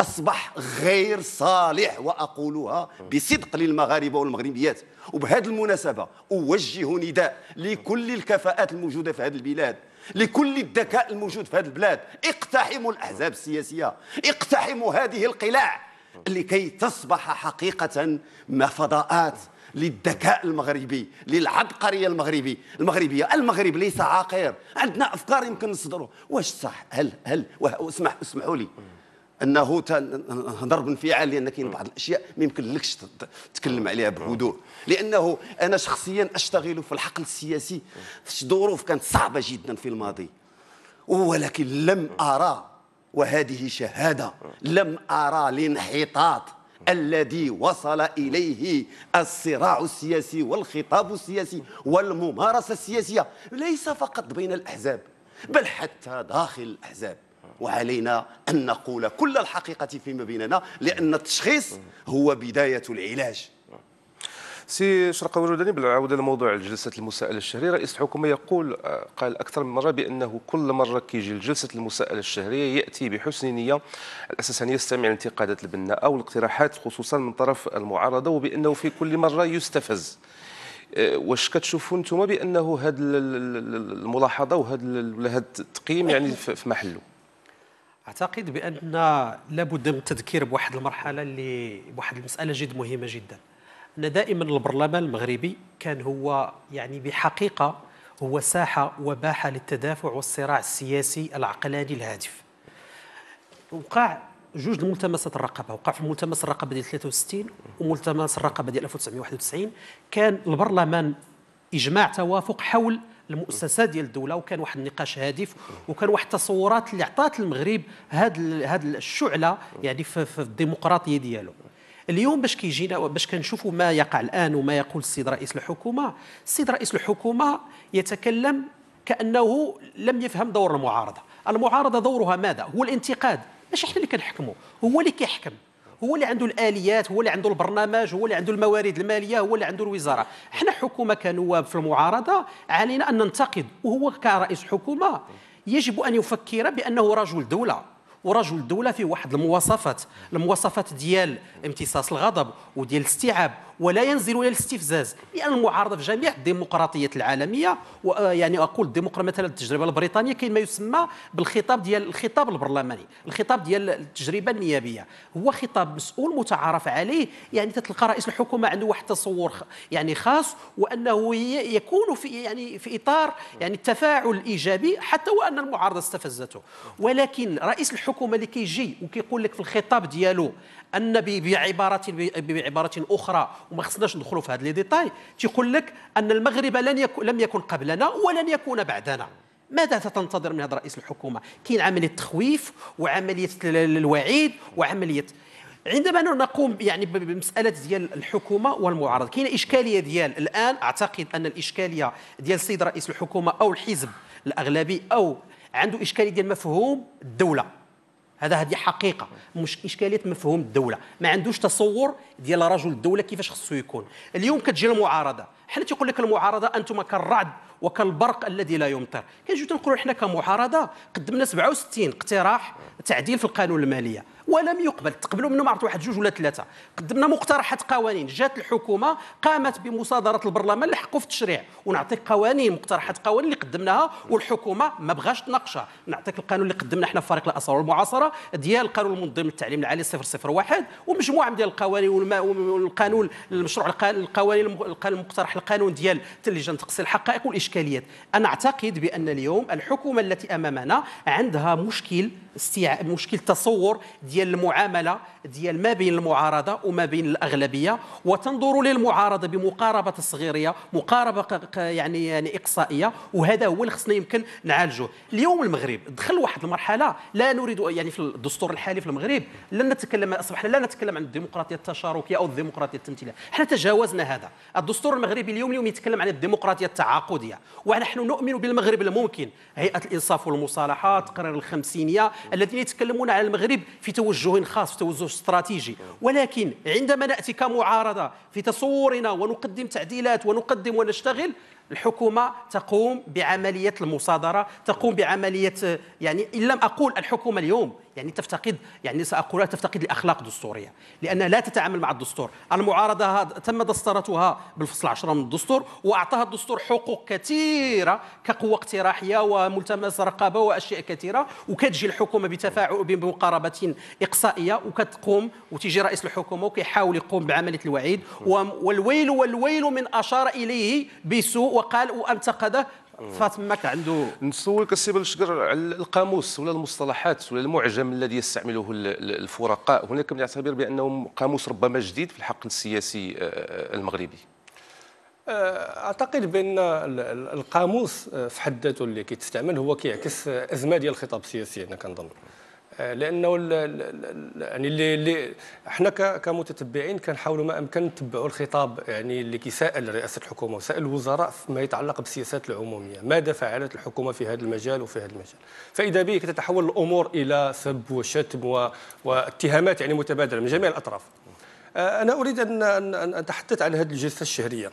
أصبح غير صالح وأقولها بصدق للمغاربة والمغربيات وبهذه المناسبة أوجه نداء لكل الكفاءات الموجودة في هذه البلاد لكل الذكاء الموجود في هذه البلاد اقتحموا الأحزاب السياسية اقتحموا هذه القلاع لكي تصبح حقيقة فضاءات للذكاء المغربي للعبقرية المغربي المغربية المغرب ليس عاقر عندنا أفكار يمكن نصدره واش صح هل هل اسمح اسمحوا لي انه نهضر بانفعال لان كاين بعض الاشياء ما يمكنلكش تتكلم عليها بهدوء لانه انا شخصيا اشتغل في الحقل السياسي في ظروف كانت صعبه جدا في الماضي ولكن لم ارى وهذه شهاده لم ارى الانحطاط الذي وصل اليه الصراع السياسي والخطاب السياسي والممارسه السياسيه ليس فقط بين الاحزاب بل حتى داخل الاحزاب وعلينا أن نقول كل الحقيقة فيما بيننا لأن التشخيص هو بداية العلاج سي شرق وجوداني بالعوده لموضوع جلسه المساءله الشهريه رئيس الحكومه يقول آه، قال اكثر من مره بانه كل مره كيجي لجلسه المساءله الشهريه ياتي بحسن نيه على اساس ان يستمع لانتقادات او الاقتراحات خصوصا من طرف المعارضه وبانه في كل مره يستفز آه، واش كتشوفوا انتم بانه هذه الملاحظه وهذا التقييم يعني في محله اعتقد بان لابد من التذكير بواحد المرحله اللي بواحد المساله جد مهمه جدا ان دائما البرلمان المغربي كان هو يعني بحقيقه هو ساحه وباحه للتدافع والصراع السياسي العقلاني الهادف وقع جوج الملتمسات الرقابه وقع في ملتمس الرقابه ديال 63 وملتمس الرقابه ديال 1991 كان البرلمان اجماع توافق حول المؤسسه ديال الدوله وكان واحد النقاش هادف وكان واحد التصورات اللي عطات المغرب هاد هاد الشعله يعني في, في الديمقراطيه ديالو اليوم باش كيجينا باش كنشوفوا ما يقع الان وما يقول السيد رئيس الحكومه السيد رئيس الحكومه يتكلم كانه لم يفهم دور المعارضه المعارضه دورها ماذا هو الانتقاد ماشي حنا اللي كنحكموا هو اللي كيحكم هو اللي عنده الاليات هو اللي عنده البرنامج هو اللي عنده الموارد الماليه هو اللي عنده الوزاره حنا حكومه كنواب في المعارضه علينا ان ننتقد وهو كرئيس حكومه يجب ان يفكر بانه رجل دوله ورجل الدوله فيه واحد المواصفات المواصفات ديال امتصاص الغضب وديال الاستيعاب ولا ينزل الى الاستفزاز لان المعارضه في جميع الديمقراطيات العالميه آه، يعني اقول الديمقراطيه مثلا التجربه البريطانيه كاين ما يسمى بالخطاب ديال الخطاب البرلماني الخطاب ديال التجربه النيابيه هو خطاب مسؤول متعارف عليه يعني تتلقى رئيس الحكومه عنده واحد التصور يعني خاص وانه يكون في يعني في اطار يعني التفاعل الايجابي حتى وان المعارضه استفزته ولكن رئيس الحكومه الحكومه اللي كيجي وكيقول لك في الخطاب ديالو ان بعباره بعباره اخرى وما خصناش ندخلوا في هذا لي ديتاي تيقول لك ان المغرب لن يكون لم يكن قبلنا ولن يكون بعدنا ماذا ستنتظر من هذا رئيس الحكومه كاين عمليه تخويف وعمليه الوعيد وعمليه عندما نقوم يعني بمساله ديال الحكومه والمعارضه كاين اشكاليه ديال الان اعتقد ان الاشكاليه ديال السيد رئيس الحكومه او الحزب الاغلبي او عنده اشكاليه ديال مفهوم الدوله هذا هذه حقيقه مش اشكاليه مفهوم الدوله ما عندوش تصور ديال رجل الدوله كيفاش خصو يكون اليوم كتجي المعارضه حنا تيقول لك المعارضه انتم كالرعد وكالبرق الذي لا يمطر كنجيو تنقولوا حنا كمعارضه قدمنا 67 اقتراح تعديل في القانون الماليه ولم يقبل تقبلوا منه مرات واحد جوج ولا ثلاثه قدمنا مقترحات قوانين جات الحكومه قامت بمصادره البرلمان لحقه في التشريع ونعطيك قوانين مقترحات قوانين اللي قدمناها والحكومه ما بغاش تناقشها نعطيك القانون اللي قدمنا حنا في فريق الاثار والمعاصره ديال القانون المنظم للتعليم العالي 001 ومجموعه من ديال القوانين والقانون المشروع القوانين المقترح القانون ديال لجان تقصي الحقائق والاشكاليات انا اعتقد بان اليوم الحكومه التي امامنا عندها مشكل استيع... مشكل تصور ديال ديال المعامله ديال ما بين المعارضه وما بين الاغلبيه وتنظر للمعارضه بمقاربه صغيريه مقاربه يعني يعني اقصائيه وهذا هو اللي خصنا يمكن نعالجه اليوم المغرب دخل واحد المرحله لا نريد يعني في الدستور الحالي في المغرب لن نتكلم اصبحنا لا نتكلم عن الديمقراطيه التشاركيه او الديمقراطيه التمثيليه احنا تجاوزنا هذا الدستور المغربي اليوم اليوم يتكلم عن الديمقراطيه التعاقديه ونحن نؤمن بالمغرب الممكن هيئه الانصاف والمصالحه تقرير الخمسينيه الذين يتكلمون على المغرب في توجه خاص توجه استراتيجي ولكن عندما ناتي كمعارضه في تصورنا ونقدم تعديلات ونقدم ونشتغل الحكومه تقوم بعمليه المصادره تقوم بعمليه يعني ان لم اقول الحكومه اليوم يعني تفتقد يعني ساقولها تفتقد الاخلاق الدستوريه لانها لا تتعامل مع الدستور المعارضه تم دسترتها بالفصل 10 من الدستور واعطاها الدستور حقوق كثيره كقوه اقتراحيه وملتمس رقابه واشياء كثيره وكتجي الحكومه بتفاعل بمقاربه اقصائيه وكتقوم وتيجي رئيس الحكومه وكيحاول يقوم بعمليه الوعيد والويل والويل من اشار اليه بسوء وقال وانتقده فاتماك عنده نسولك السي بالشكر على القاموس ولا المصطلحات ولا المعجم الذي يستعمله الفرقاء هناك من يعتبر بانه قاموس ربما جديد في الحقل السياسي آه، آه، المغربي آه، اعتقد بان القاموس في حد ذاته اللي كيتستعمل هو كيعكس ازمه ديال الخطاب السياسي انا كنظن لانه يعني اللي, اللي احنا كمتتبعين كنحاولوا ما امكن نتبعوا الخطاب يعني اللي كيسائل رئاسه الحكومه وسائل الوزراء فيما يتعلق بالسياسات العموميه، ماذا فعلت الحكومه في هذا المجال وفي هذا المجال؟ فاذا به تتحول الامور الى سب وشتم واتهامات يعني متبادله من جميع الاطراف. آه، انا اريد ان ان اتحدث عن هذه الجلسه الشهريه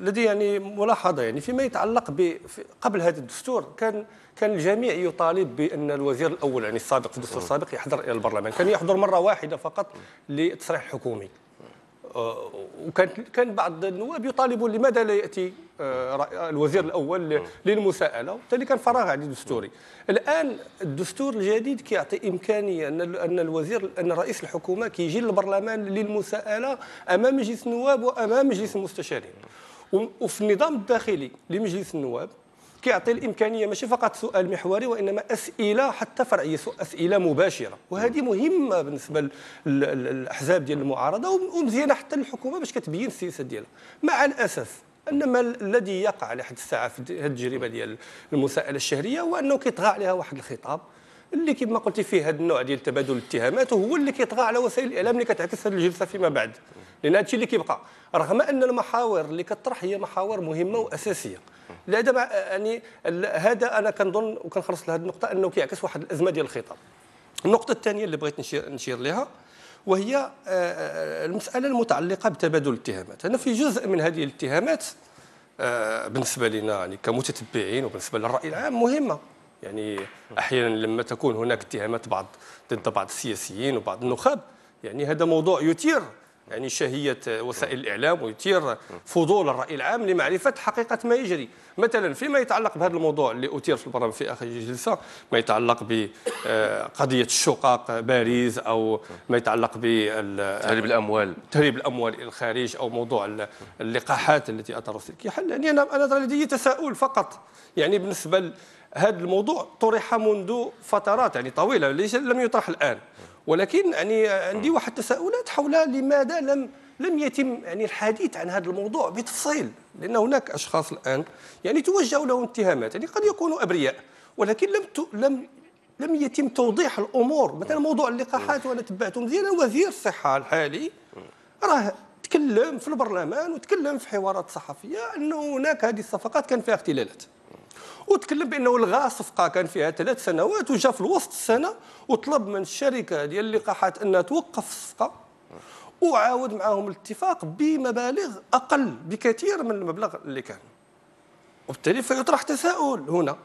الذي آه، يعني ملاحظه يعني فيما يتعلق ب قبل هذا الدستور كان كان الجميع يطالب بان الوزير الاول يعني السابق الدستور السابق يحضر الى البرلمان كان يحضر مره واحده فقط لتصريح حكومي آه، وكان كان بعض النواب يطالبون لماذا لا ياتي آه، الوزير الاول للمساءله وبالتالي كان فراغ يعني دستوري الان الدستور الجديد كيعطي امكانيه ان ان الوزير ان رئيس الحكومه كيجي للبرلمان للمساءله امام مجلس النواب وامام مجلس المستشارين وفي النظام الداخلي لمجلس النواب كيعطي الامكانيه ماشي فقط سؤال محوري وانما اسئله حتى فرعيه اسئله مباشره وهذه مهمه بالنسبه للاحزاب ديال المعارضه ومزيانه حتى للحكومه باش كتبين السياسه ديالها مع الاسف ان ما الذي يقع لحد الساعه في هذه التجربه ديال المساءله الشهريه هو انه كيطغى عليها واحد الخطاب اللي كما قلتي فيه هذا النوع ديال تبادل الاتهامات وهو اللي كيطغى على وسائل الاعلام اللي كتعكس هذه الجلسه فيما بعد لان هذا الشيء اللي كيبقى رغم ان المحاور اللي كطرح هي محاور مهمه واساسيه العدم آه، يعني هذا انا كنظن وكنخلص لهذه النقطه انه كيعكس واحد الازمه ديال الخطاب النقطه الثانيه اللي بغيت نشير نشير لها وهي آه، آه، المساله المتعلقه بتبادل الاتهامات انا في جزء من هذه الاتهامات بالنسبه لنا يعني كمتتبعين وبالنسبه للراي العام مهمه يعني احيانا لما تكون هناك اتهامات بعض ضد بعض السياسيين وبعض النخب يعني هذا موضوع يثير يعني شهية وسائل الإعلام ويثير فضول الرأي العام لمعرفة حقيقة ما يجري مثلا فيما يتعلق بهذا الموضوع اللي أثير في البرنامج في آخر جلسة ما يتعلق بقضية آه، الشقاق باريس أو ما يتعلق بتهريب الأموال تهريب الأموال إلى الخارج أو موضوع اللقاحات التي أثرت في الكحل يعني أنا أنا لدي تساؤل فقط يعني بالنسبة هذا الموضوع طرح منذ فترات يعني طويلة ليس لم يطرح الآن ولكن يعني عندي واحد التساؤلات حول لماذا لم لم يتم يعني الحديث عن هذا الموضوع بتفصيل لان هناك اشخاص الان يعني توجهوا لهم اتهامات يعني قد يكونوا ابرياء ولكن لم لم لم يتم توضيح الامور مثلا موضوع اللقاحات وانا تبعته مزيان وزير الصحه الحالي راه تكلم في البرلمان وتكلم في حوارات صحفيه انه هناك هذه الصفقات كان فيها اختلالات وتكلم بانه الغاء صفقه كان فيها ثلاث سنوات وجا في الوسط السنه وطلب من الشركه ديال اللقاحات انها توقف الصفقه وعاود معاهم الاتفاق بمبالغ اقل بكثير من المبلغ اللي كان وبالتالي فيطرح تساؤل هنا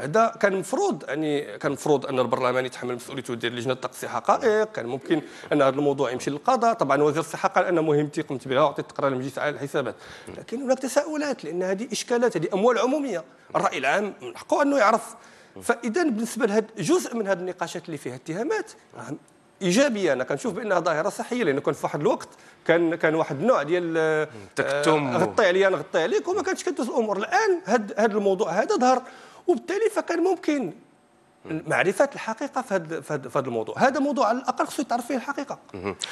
هذا كان المفروض يعني كان المفروض ان البرلمان يتحمل مسؤوليته ديال لجنه تقصي حقائق كان ممكن ان هذا الموضوع يمشي للقضاء طبعا وزير الصحه قال ان مهمتي قمت بها وعطيت تقرير للمجلس على الحسابات لكن هناك تساؤلات لان هذه اشكالات هذه اموال عموميه الراي العام من حقه انه يعرف فاذا بالنسبه لهذا جزء من هذه النقاشات اللي فيها اتهامات ايجابيه انا كنشوف بانها ظاهره صحيه لانه كان في واحد الوقت كان كان واحد النوع ديال تكتم آه، غطي عليا نغطي عليك وما كانتش كدوز الامور الان هذا الموضوع هذا ظهر وبالتالي فكان ممكن معرفه الحقيقه في هذا في هذا الموضوع هذا موضوع على الاقل خصو يتعرف فيه الحقيقه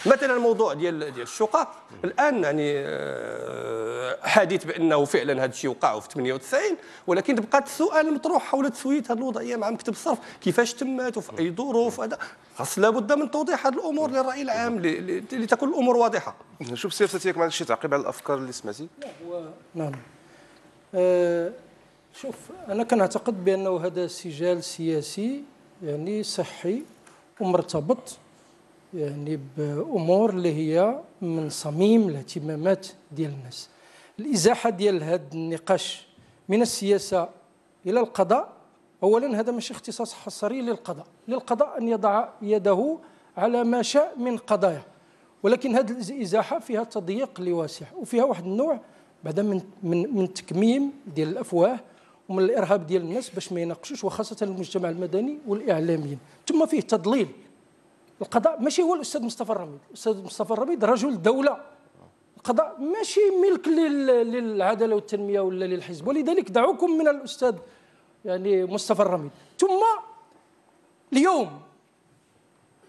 مثلا الموضوع ديال ديال الشقق الان يعني آه، حديث بانه فعلا هذا الشيء وقع في 98 ولكن بقى السؤال المطروح حول تسويت هذه الوضعيه مع مكتب الصرف كيفاش تمت وفي اي ظروف هذا خاص لابد من توضيح هذه الامور للراي العام لتكون الامور واضحه شوف سير ما عندك شي تعقيب على الافكار اللي سمعتي لا هو نعم آه، شوف انا كنعتقد بانه هذا سجال سياسي يعني صحي ومرتبط يعني بامور اللي هي من صميم الاهتمامات ديال الناس الازاحه ديال هذا النقاش من السياسه الى القضاء اولا هذا ماشي اختصاص حصري للقضاء للقضاء ان يضع يده على ما شاء من قضايا ولكن هذه الازاحه فيها تضييق لواسع وفيها واحد النوع بعد من من من تكميم ديال الافواه ومن الارهاب ديال الناس باش ما يناقشوش وخاصه المجتمع المدني والاعلاميين ثم فيه تضليل القضاء ماشي هو الاستاذ مصطفى الرميد الاستاذ مصطفى الرميد رجل دوله القضاء ماشي ملك للعداله والتنميه ولا للحزب ولذلك دعوكم من الاستاذ يعني مصطفى الرميد ثم اليوم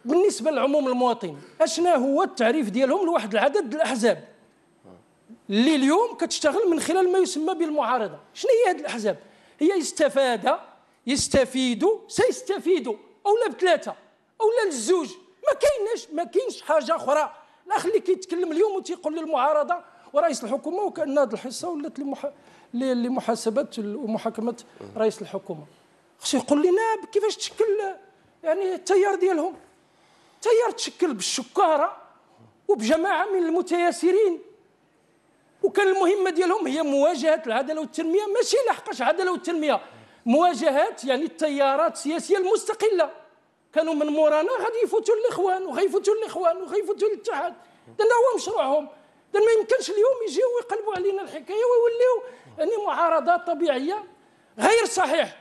بالنسبه لعموم المواطن اشنا هو التعريف ديالهم لواحد العدد الاحزاب اللي اليوم كتشتغل من خلال ما يسمى بالمعارضه شنو هي هذه الاحزاب هي استفاد يستفيد سيستفيد اولا بثلاثه اولا للزوج ما كايناش ما كاينش حاجه اخرى الاخ اللي كيتكلم اليوم وتيقول للمعارضه ورئيس الحكومه وكان هذه الحصه ولات لمحاسبه ومحاكمه رئيس الحكومه خصو يقول لنا كيفاش تشكل يعني التيار ديالهم التيار تشكل بالشكاره وبجماعه من المتياسرين وكان المهمه ديالهم هي مواجهه العداله والتنميه ماشي لحقاش عداله والتنميه مواجهه يعني التيارات السياسيه المستقله كانوا من مورانا غادي يفوتوا الاخوان وغيفوتوا الاخوان وغيفوتوا الاتحاد لان هو مشروعهم لان ما يمكنش اليوم يجيو ويقلبوا علينا الحكايه ويوليو يعني معارضه طبيعيه غير صحيح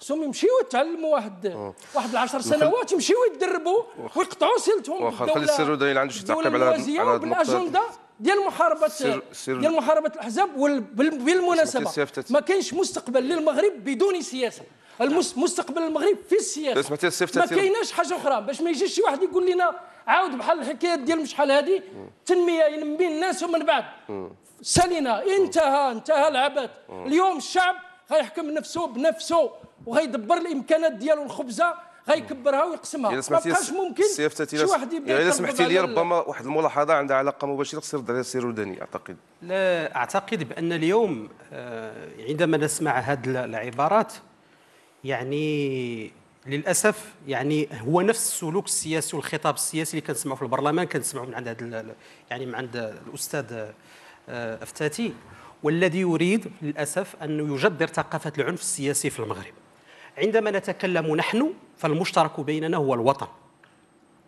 خصهم يمشيو يتعلموا واحد واحد 10 سنوات يمشيو يتدربوا ويقطعوا سلتهم واخا خلي السير عنده شي تعقيب على هذه النقطه ديال محاربه سير سير ديال محاربه الاحزاب وبالمناسبه ما كاينش مستقبل للمغرب بدون سياسه المستقبل مستقبل المغرب في السياسه سمعتي ما كايناش حاجه اخرى باش ما يجيش شي واحد يقول لنا عاود بحال الحكايات ديال شحال هذه تنميه ينمي الناس ومن بعد سالينا انتهى انتهى العبث اليوم الشعب غيحكم نفسه بنفسه وغيدبر الامكانات ديالو الخبزه غيكبرها ويقسمها ما بقاش ممكن شي واحد يبدا يعني سمحتي لي ربما واحد الملاحظه عندها علاقه مباشره عليها الدراري السيروداني اعتقد لا اعتقد بان اليوم آه، عندما نسمع هذه العبارات يعني للاسف يعني هو نفس السلوك السياسي والخطاب السياسي اللي كنسمعوا في البرلمان كنسمعوا من عند هذا يعني من عند الاستاذ آه، افتاتي والذي يريد للاسف ان يجدر ثقافه العنف السياسي في المغرب عندما نتكلم نحن فالمشترك بيننا هو الوطن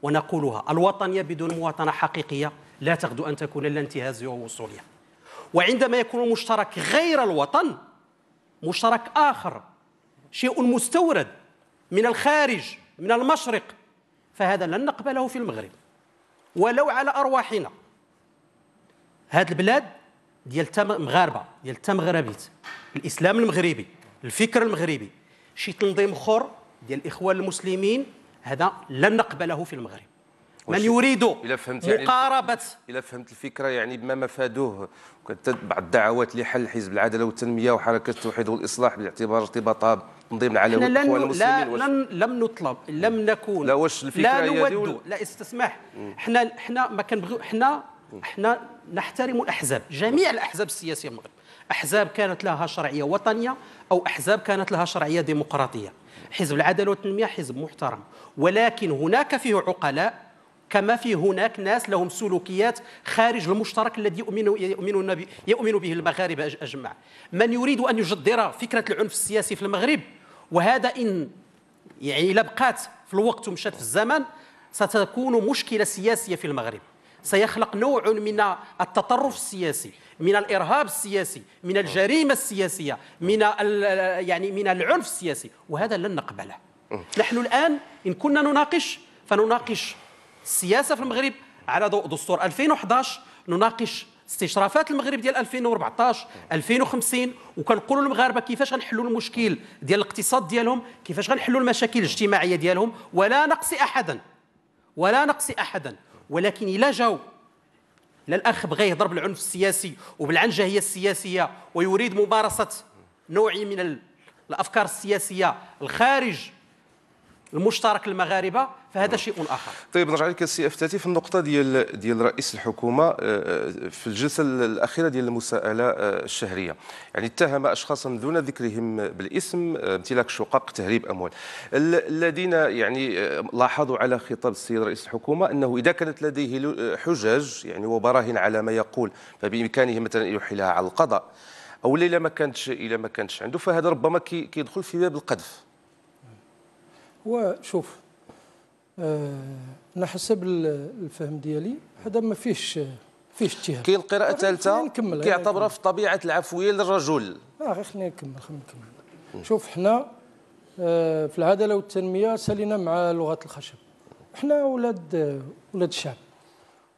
ونقولها الوطنية بدون مواطنة حقيقية لا تغدو أن تكون إلا انتهازية ووصولية وعندما يكون المشترك غير الوطن مشترك آخر شيء مستورد من الخارج من المشرق فهذا لن نقبله في المغرب ولو على أرواحنا هذه البلاد ديال مغاربة ديال مغربيت الإسلام المغربي الفكر المغربي شي تنظيم اخر ديال الاخوان المسلمين هذا لن نقبله في المغرب من يريد إلا فهمت يعني مقاربة إلا فهمت الفكرة يعني بما مفادوه بعض الدعوات لحل حزب العدالة والتنمية وحركة التوحيد والإصلاح باعتبار ارتباطها بالتنظيم العالمي لن المسلمين لا لم لم نطلب لم نكون لا واش الفكرة لا نود لا استسمح حنا حنا ما كنبغيو حنا حنا نحترم الأحزاب جميع الأحزاب السياسية المغرب أحزاب كانت لها شرعية وطنية أو أحزاب كانت لها شرعية ديمقراطية حزب العداله والتنميه حزب محترم ولكن هناك فيه عقلاء كما في هناك ناس لهم سلوكيات خارج المشترك الذي يؤمن يؤمن به المغاربه اجمع من يريد ان يجدر فكره العنف السياسي في المغرب وهذا ان يعني لبقات في الوقت ومشات في الزمن ستكون مشكله سياسيه في المغرب سيخلق نوع من التطرف السياسي من الارهاب السياسي من الجريمه السياسيه من يعني من العنف السياسي وهذا لن نقبله نحن الان ان كنا نناقش فنناقش السياسه في المغرب على ضوء دستور 2011 نناقش استشرافات المغرب ديال 2014 2050 وكنقولوا للمغاربه كيفاش غنحلوا المشكل ديال الاقتصاد ديالهم كيفاش غنحلوا المشاكل الاجتماعيه ديالهم ولا نقصي احدا ولا نقصي احدا ولكن إلا جاو إلا الأخ بغى يهضر بالعنف السياسي وبالعنجهية السياسية ويريد ممارسة نوع من الأفكار السياسية الخارج المشترك المغاربه فهذا شيء اخر طيب نرجع لك السي افتاتي في النقطه ديال ديال رئيس الحكومه آه، آه، في الجلسه الاخيره ديال المساءله آه، الشهريه يعني اتهم اشخاصا دون ذكرهم بالاسم امتلاك شقق تهريب اموال الذين يعني لاحظوا على خطاب السيد رئيس الحكومه انه اذا كانت لديه حجج يعني وبراهن على ما يقول فبامكانه مثلا يحيلها على القضاء او الا ما كانتش الا ما كانتش عنده فهذا ربما كيدخل في باب القذف هو شوف انا آه، حسب الفهم ديالي هذا ما فيهش فيهش اجتهاد كاين القراءه الثالثه كيعتبرها في طبيعه العفويه للرجل اه غير خليني نكمل خليني نكمل شوف حنا آه، في العداله والتنميه سالينا مع لغه الخشب حنا ولاد ولاد الشعب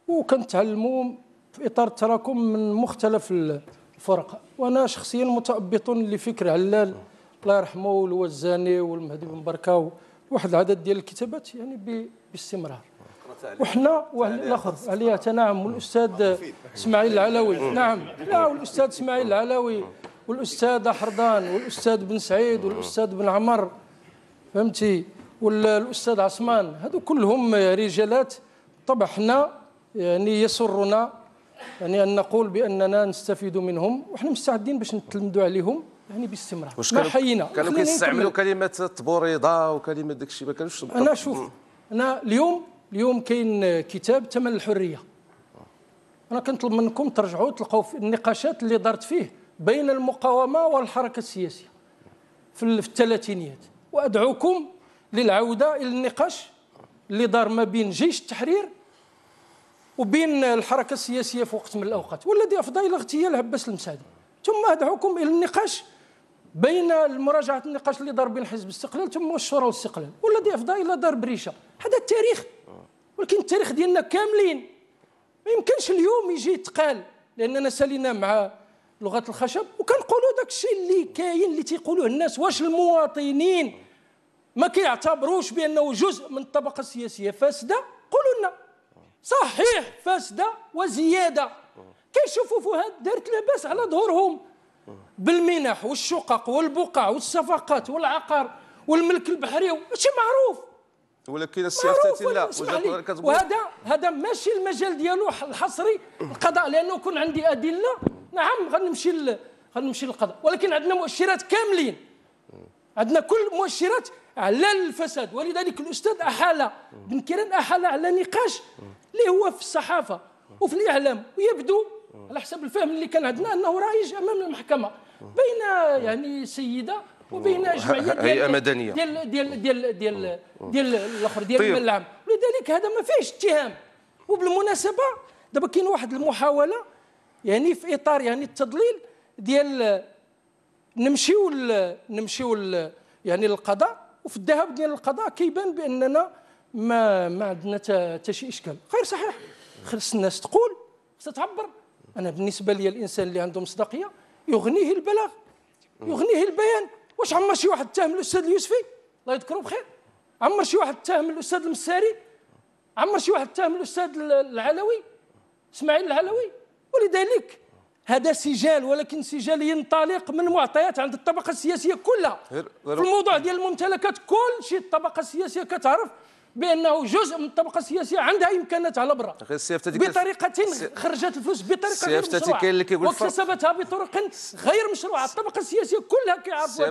وكنتعلموا في اطار التراكم من مختلف الفرق وانا شخصيا متابط لفكر علال الله يرحمه والوزاني والمهدي بن بركه واحد العدد ديال الكتابات يعني باستمرار وحنا الاخر عليها نعم والاستاذ اسماعيل العلوي نعم لا والاستاذ اسماعيل العلوي والاستاذ حرضان والاستاذ بن سعيد والاستاذ بن عمر فهمتي والاستاذ عثمان هذو كلهم رجالات طبعا حنا يعني يسرنا يعني ان نقول باننا نستفيد منهم وحنا مستعدين باش نتلمذوا عليهم يعني باستمرار ما حيينا كانوا كيستعملوا كلمه تبوريضه وكلمه داك الشيء ما كانوش انا شوف انا اليوم اليوم كاين كتاب ثمن الحريه انا كنطلب منكم ترجعوا تلقاو في النقاشات اللي دارت فيه بين المقاومه والحركه السياسيه في الثلاثينيات وادعوكم للعوده الى النقاش اللي دار ما بين جيش التحرير وبين الحركه السياسيه في وقت من الاوقات والذي افضى الى اغتيال عباس المسعدي ثم ادعوكم الى النقاش بين المراجعة النقاش اللي دار بين حزب الاستقلال ثم الشورى والاستقلال ولا أفضى إلى دار بريشه هذا التاريخ ولكن التاريخ ديالنا كاملين ما يمكنش اليوم يجي يتقال لاننا سالينا مع لغه الخشب وكنقولوا داك الشيء اللي كاين اللي تيقولوه الناس واش المواطنين ما كيعتبروش بانه جزء من الطبقه السياسيه فاسده قولوا لنا صحيح فاسده وزياده كيشوفوا فيها دارت لاباس على ظهورهم بالمنح والشقق والبقع والصفقات والعقار والملك البحري ماشي معروف ولكن السياسه لا وهذا هذا ماشي المجال ديالو الحصري القضاء لانه كون عندي ادله نعم غنمشي غنمشي للقضاء ولكن عندنا مؤشرات كاملين عندنا كل مؤشرات على الفساد ولذلك الاستاذ احال بن كيران احال على نقاش اللي هو في الصحافه وفي الاعلام ويبدو على حسب الفهم اللي كان عندنا انه رايج امام المحكمه بين يعني سيده وبين جمعيه هيئه مدنيه ديال ديال ديال ديال ديال الاخر ديال طيب. المال العام ولذلك هذا ما فيهش اتهام وبالمناسبه دابا كاين واحد المحاوله يعني في اطار يعني التضليل ديال نمشيو نمشيو يعني للقضاء وفي الذهاب ديال القضاء كيبان باننا ما ما عندنا حتى شي اشكال غير صحيح خص الناس تقول خصها تعبر انا بالنسبه لي الانسان اللي عنده مصداقيه يغنيه البلاغ يغنيه البيان واش عمر شي واحد تهم الاستاذ اليوسفي الله يذكره بخير عمر شي واحد تهم الاستاذ المساري عمر شي واحد تهم الاستاذ العلوي اسماعيل العلوي ولذلك هذا سجال ولكن سجال ينطلق من معطيات عند الطبقه السياسيه كلها في الموضوع ديال الممتلكات كل شيء الطبقه السياسيه كتعرف بانه جزء من الطبقه السياسيه عندها امكانات على برا بطريقه خرجت الفلوس بطريقه غير مشروعه واكتسبتها بطرق غير مشروعه الطبقه السياسيه كلها كيعرفوا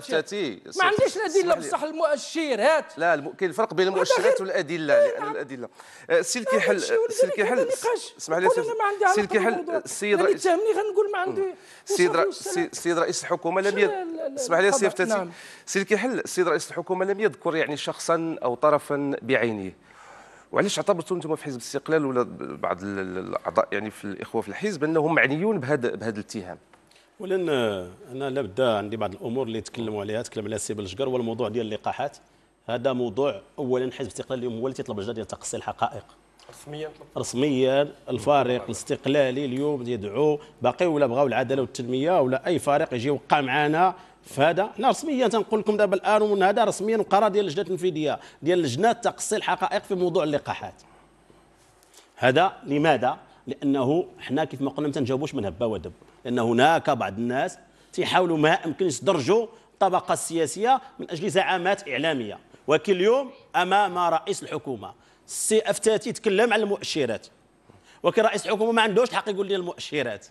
ما عنديش الادله بصح المؤشرات لا الم... كاين الفرق بين المؤشرات والادله إيه، نعم. الادله السي الكحل السي الكحل اسمح لي السي الكحل السيد رئيس تهمني غنقول ما عندي السيد رئيس الحكومه لم اسمح لي سي السيد نعم. حل السيد رئيس الحكومه لم يذكر يعني شخصا او طرفا بعينه الانسانيه يعني. وعلاش اعتبرتوا انتم في حزب الاستقلال ولا بعض الاعضاء يعني في الاخوه في الحزب انهم معنيون بهذا بهذا الاتهام ولان انا لابد عندي بعض الامور اللي تكلموا عليها تكلم على السي بلشقر والموضوع ديال اللقاحات هذا موضوع اولا حزب الاستقلال اليوم هو اللي تيطلب الجدل تقصي الحقائق رسميا رسميا الفريق الاستقلالي اليوم يدعو باقي ولا بغاو العداله والتنميه ولا اي فريق يجي يوقع معنا فهذا حنا رسميا تنقول لكم دابا الان ومن هذا رسميا قرار ديال اللجنه التنفيذيه ديال لجنه تقصي الحقائق في موضوع اللقاحات هذا لماذا لانه حنا كيف ما قلنا ما تنجاوبوش من هبه ودب لان هناك بعض الناس تيحاولوا ما امكن يستدرجوا الطبقه السياسيه من اجل زعامات اعلاميه ولكن اليوم امام رئيس الحكومه السي افتاتي تكلم على المؤشرات ولكن رئيس الحكومه ما عندوش الحق يقول لي المؤشرات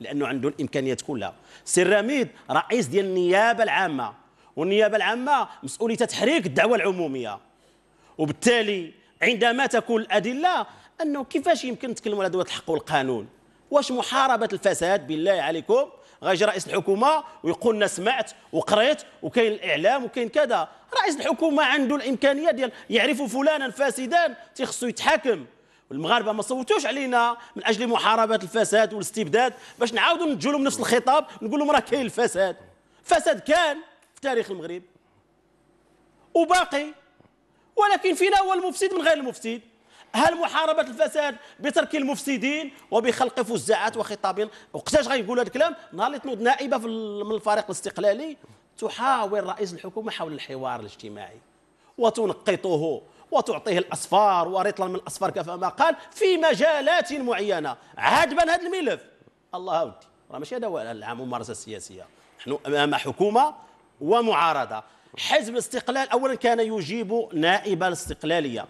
لانه عنده الامكانيات كلها السي رميد رئيس ديال النيابه العامه والنيابه العامه مسؤوليه تحريك الدعوه العموميه وبالتالي عندما تكون الادله انه كيفاش يمكن نتكلموا على دوله الحق والقانون واش محاربه الفساد بالله عليكم غيجي رئيس الحكومه ويقول لنا سمعت وقريت وكاين الاعلام وكاين كذا رئيس الحكومه عنده الامكانيه ديال يعرف فلانا فاسدا تيخصو يتحاكم المغاربه ما صوتوش علينا من اجل محاربه الفساد والاستبداد باش نعاودوا ندجوا لهم نفس الخطاب نقول لهم راه كاين الفساد فساد كان في تاريخ المغرب وباقي ولكن فينا هو المفسد من غير المفسد هل محاربة الفساد بترك المفسدين وبخلق فزاعات وخطاب وقتاش غيقولوا هذا الكلام نهار اللي تنوض نائبة من الفريق الاستقلالي تحاول رئيس الحكومة حول الحوار الاجتماعي وتنقطه وتعطيه الأصفار ورطلا من الأصفار كما قال في مجالات معينة عاجبا هذا الملف الله ودي راه ماشي هذا هو العام الممارسة السياسية نحن أمام حكومة ومعارضة حزب الاستقلال أولا كان يجيب نائب الاستقلالية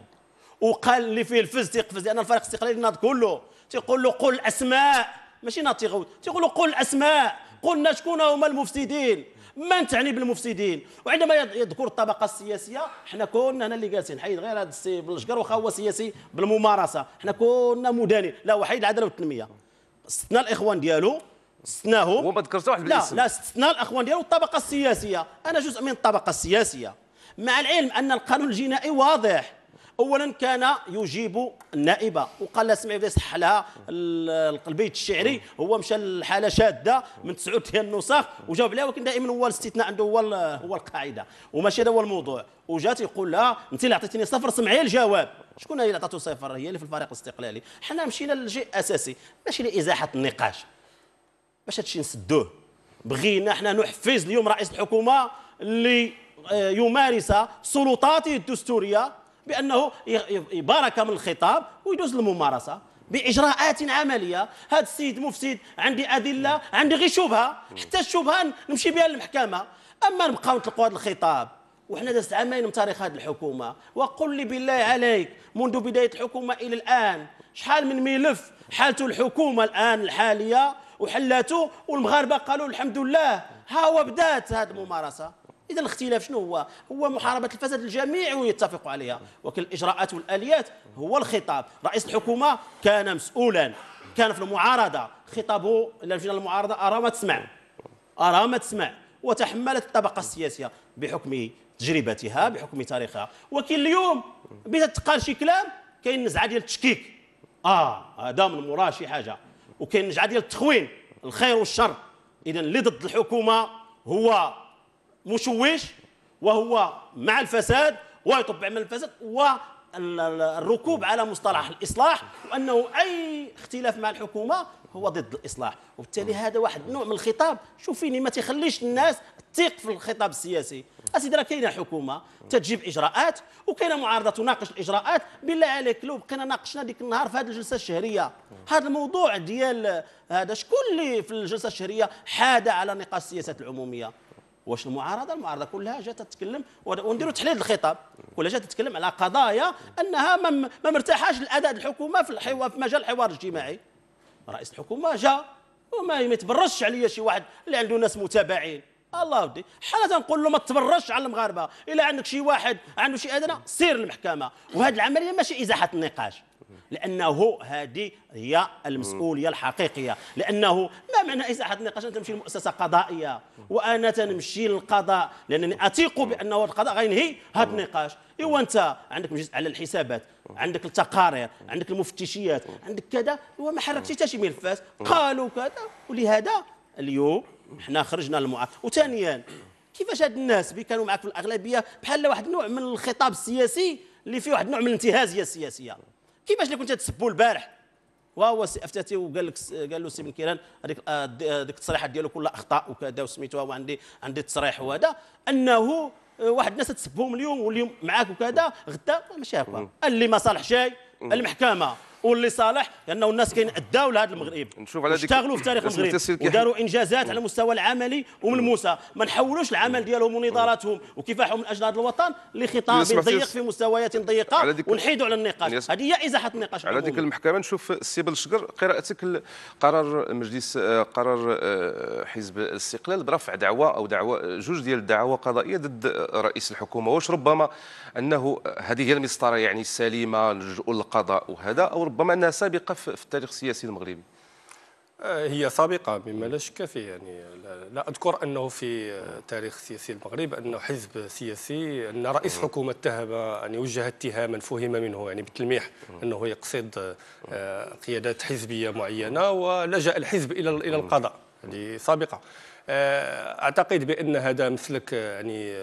وقال اللي فيه الفز تيقفز لأن الفريق الاستقلالي ناض كله تيقول له قل الأسماء ماشي ناض تيقول له قل الأسماء قلنا شكون هما المفسدين ما تعني بالمفسدين وعندما يذكر الطبقه السياسيه حنا كنا هنا اللي جالسين حيد غير هذا السي بالشقر واخا هو سياسي بالممارسه حنا كنا مدانين لا وحيد العداله والتنميه استثنى الاخوان ديالو استثناهم وما ذكرت واحد بالاسم لا لا استثنى الاخوان ديالو الطبقه السياسيه انا جزء من الطبقه السياسيه مع العلم ان القانون الجنائي واضح اولا كان يجيب النائبه وقال لها سمعي بدا يصح لها البيت الشعري هو مشى الحالة شاده من ديال النسخ وجاوب عليها ولكن دائما هو الاستثناء عنده هو هو القاعده وماشي هذا هو الموضوع وجات يقول لها انت اللي عطيتيني صفر سمعي الجواب شكون هي اللي عطاتو صفر هي اللي في الفريق الاستقلالي حنا مشينا للشيء الاساسي ماشي لازاحه النقاش باش هادشي نسدوه بغينا حنا نحفز اليوم رئيس الحكومه اللي آه، يمارس سلطاته الدستوريه بانه يبارك من الخطاب ويدوز للممارسه باجراءات عمليه هذا السيد مفسد عندي ادله عندي غير شبهه حتى الشبهه نمشي بها للمحكمه اما نبقاو نطلقوا هذا الخطاب وحنا دازت عامين من تاريخ هذه الحكومه وقل لي بالله عليك منذ بدايه الحكومه الى الان شحال من ملف حالته الحكومه الان الحاليه وحلاته والمغاربه قالوا الحمد لله ها هو بدات هذه الممارسه اذا الاختلاف شنو هو؟ هو محاربه الفساد الجميع ويتفقوا عليها ولكن الاجراءات والاليات هو الخطاب، رئيس الحكومه كان مسؤولا كان في المعارضه خطابه لجنه المعارضه ارى ما تسمع ارى ما تسمع وتحملت الطبقه السياسيه بحكم تجربتها بحكم تاريخها ولكن اليوم بدا تقال شي كلام كاين نزعه ديال التشكيك اه هذا من موراه شي حاجه وكاين نزعه ديال التخوين الخير والشر اذا اللي ضد الحكومه هو مشوش وهو مع الفساد ويطبع من الفساد والركوب على مصطلح الاصلاح وانه اي اختلاف مع الحكومه هو ضد الاصلاح وبالتالي هذا واحد نوع من الخطاب شوفيني ما تخليش الناس تثق في الخطاب السياسي اسيدي راه كاينه حكومه تجيب اجراءات وكاينه معارضه تناقش الاجراءات بالله عليك لو بقينا ناقشنا ديك النهار في هذه الجلسه الشهريه هذا الموضوع ديال هذا شكون اللي في الجلسه الشهريه حاد على نقاش السياسات العموميه واش المعارضه المعارضه كلها جات تتكلم ونديروا تحليل الخطاب كلها جات تتكلم على قضايا انها ما مرتاحاش لاداء الحكومه في الحوار في مجال الحوار الاجتماعي رئيس الحكومه جا وما يتبرش عليا شي واحد اللي عنده ناس متابعين الله ودي حنا تنقول له ما تبرش على المغاربه الا عندك شي واحد عنده شي ادنى سير المحكمه وهذه العمليه ماشي ازاحه النقاش لانه هذه هي المسؤوليه الحقيقيه لانه ما معنى اذا هذا النقاش تمشي لمؤسسه قضائيه وانا تنمشي للقضاء لانني اثق بان القضاء غينهي هذا النقاش ايوا انت عندك مجلس على الحسابات عندك التقارير عندك المفتشيات عندك كذا وما حركتي حتى شي ملفات قالوا كذا ولهذا اليوم حنا خرجنا للمعارضه وثانيا كيفاش هاد الناس اللي كانوا معك في الاغلبيه بحال واحد النوع من الخطاب السياسي اللي فيه واحد النوع من الانتهازيه السياسيه كيفاش اللي كنت تسبوا البارح واو سي افتاتي وقال لك قال له سي بن كيران هذيك آه، آه، ديك التصريحات ديالو كلها اخطاء وكذا وسميتوها وعندي عندي تصريح وهذا انه آه، واحد الناس تسبهم اليوم واليوم معاك وكذا غدا ماشي هكا اللي ما صالح شيء المحكمه واللي صالح لانه الناس كاين اداو لهذا المغرب نشوف على اشتغلوا في تاريخ المغرب وداروا انجازات نعم. على المستوى العملي وملموسه نعم. ما نحولوش العمل نعم. ديالهم ونضالاتهم وكفاحهم من اجل هذا الوطن لخطاب ضيق في مستويات ضيقه ونحيدوا على النقاش هذه هي ازاحه النقاش على ديك المحكمه نشوف السي بلشقر قراءتك قرار مجلس آه، قرار آه، حزب الاستقلال برفع دعوى او دعوى جوج ديال الدعاوى قضائيه ضد رئيس الحكومه واش ربما انه هذه هي المسطره يعني السليمه نلجؤ للقضاء وهذا او ربما ربما أنها سابقة في التاريخ السياسي المغربي آه، هي سابقة مما لا شك فيه يعني لا أذكر أنه في آه، تاريخ سياسي المغرب أنه حزب سياسي أن رئيس حكومة اتهم أن يوجه اتهاما فهم منه يعني بالتلميح أنه يقصد آه، قيادات حزبية معينة ولجأ الحزب إلى إلى القضاء هذه سابقة أعتقد بأن هذا مسلك يعني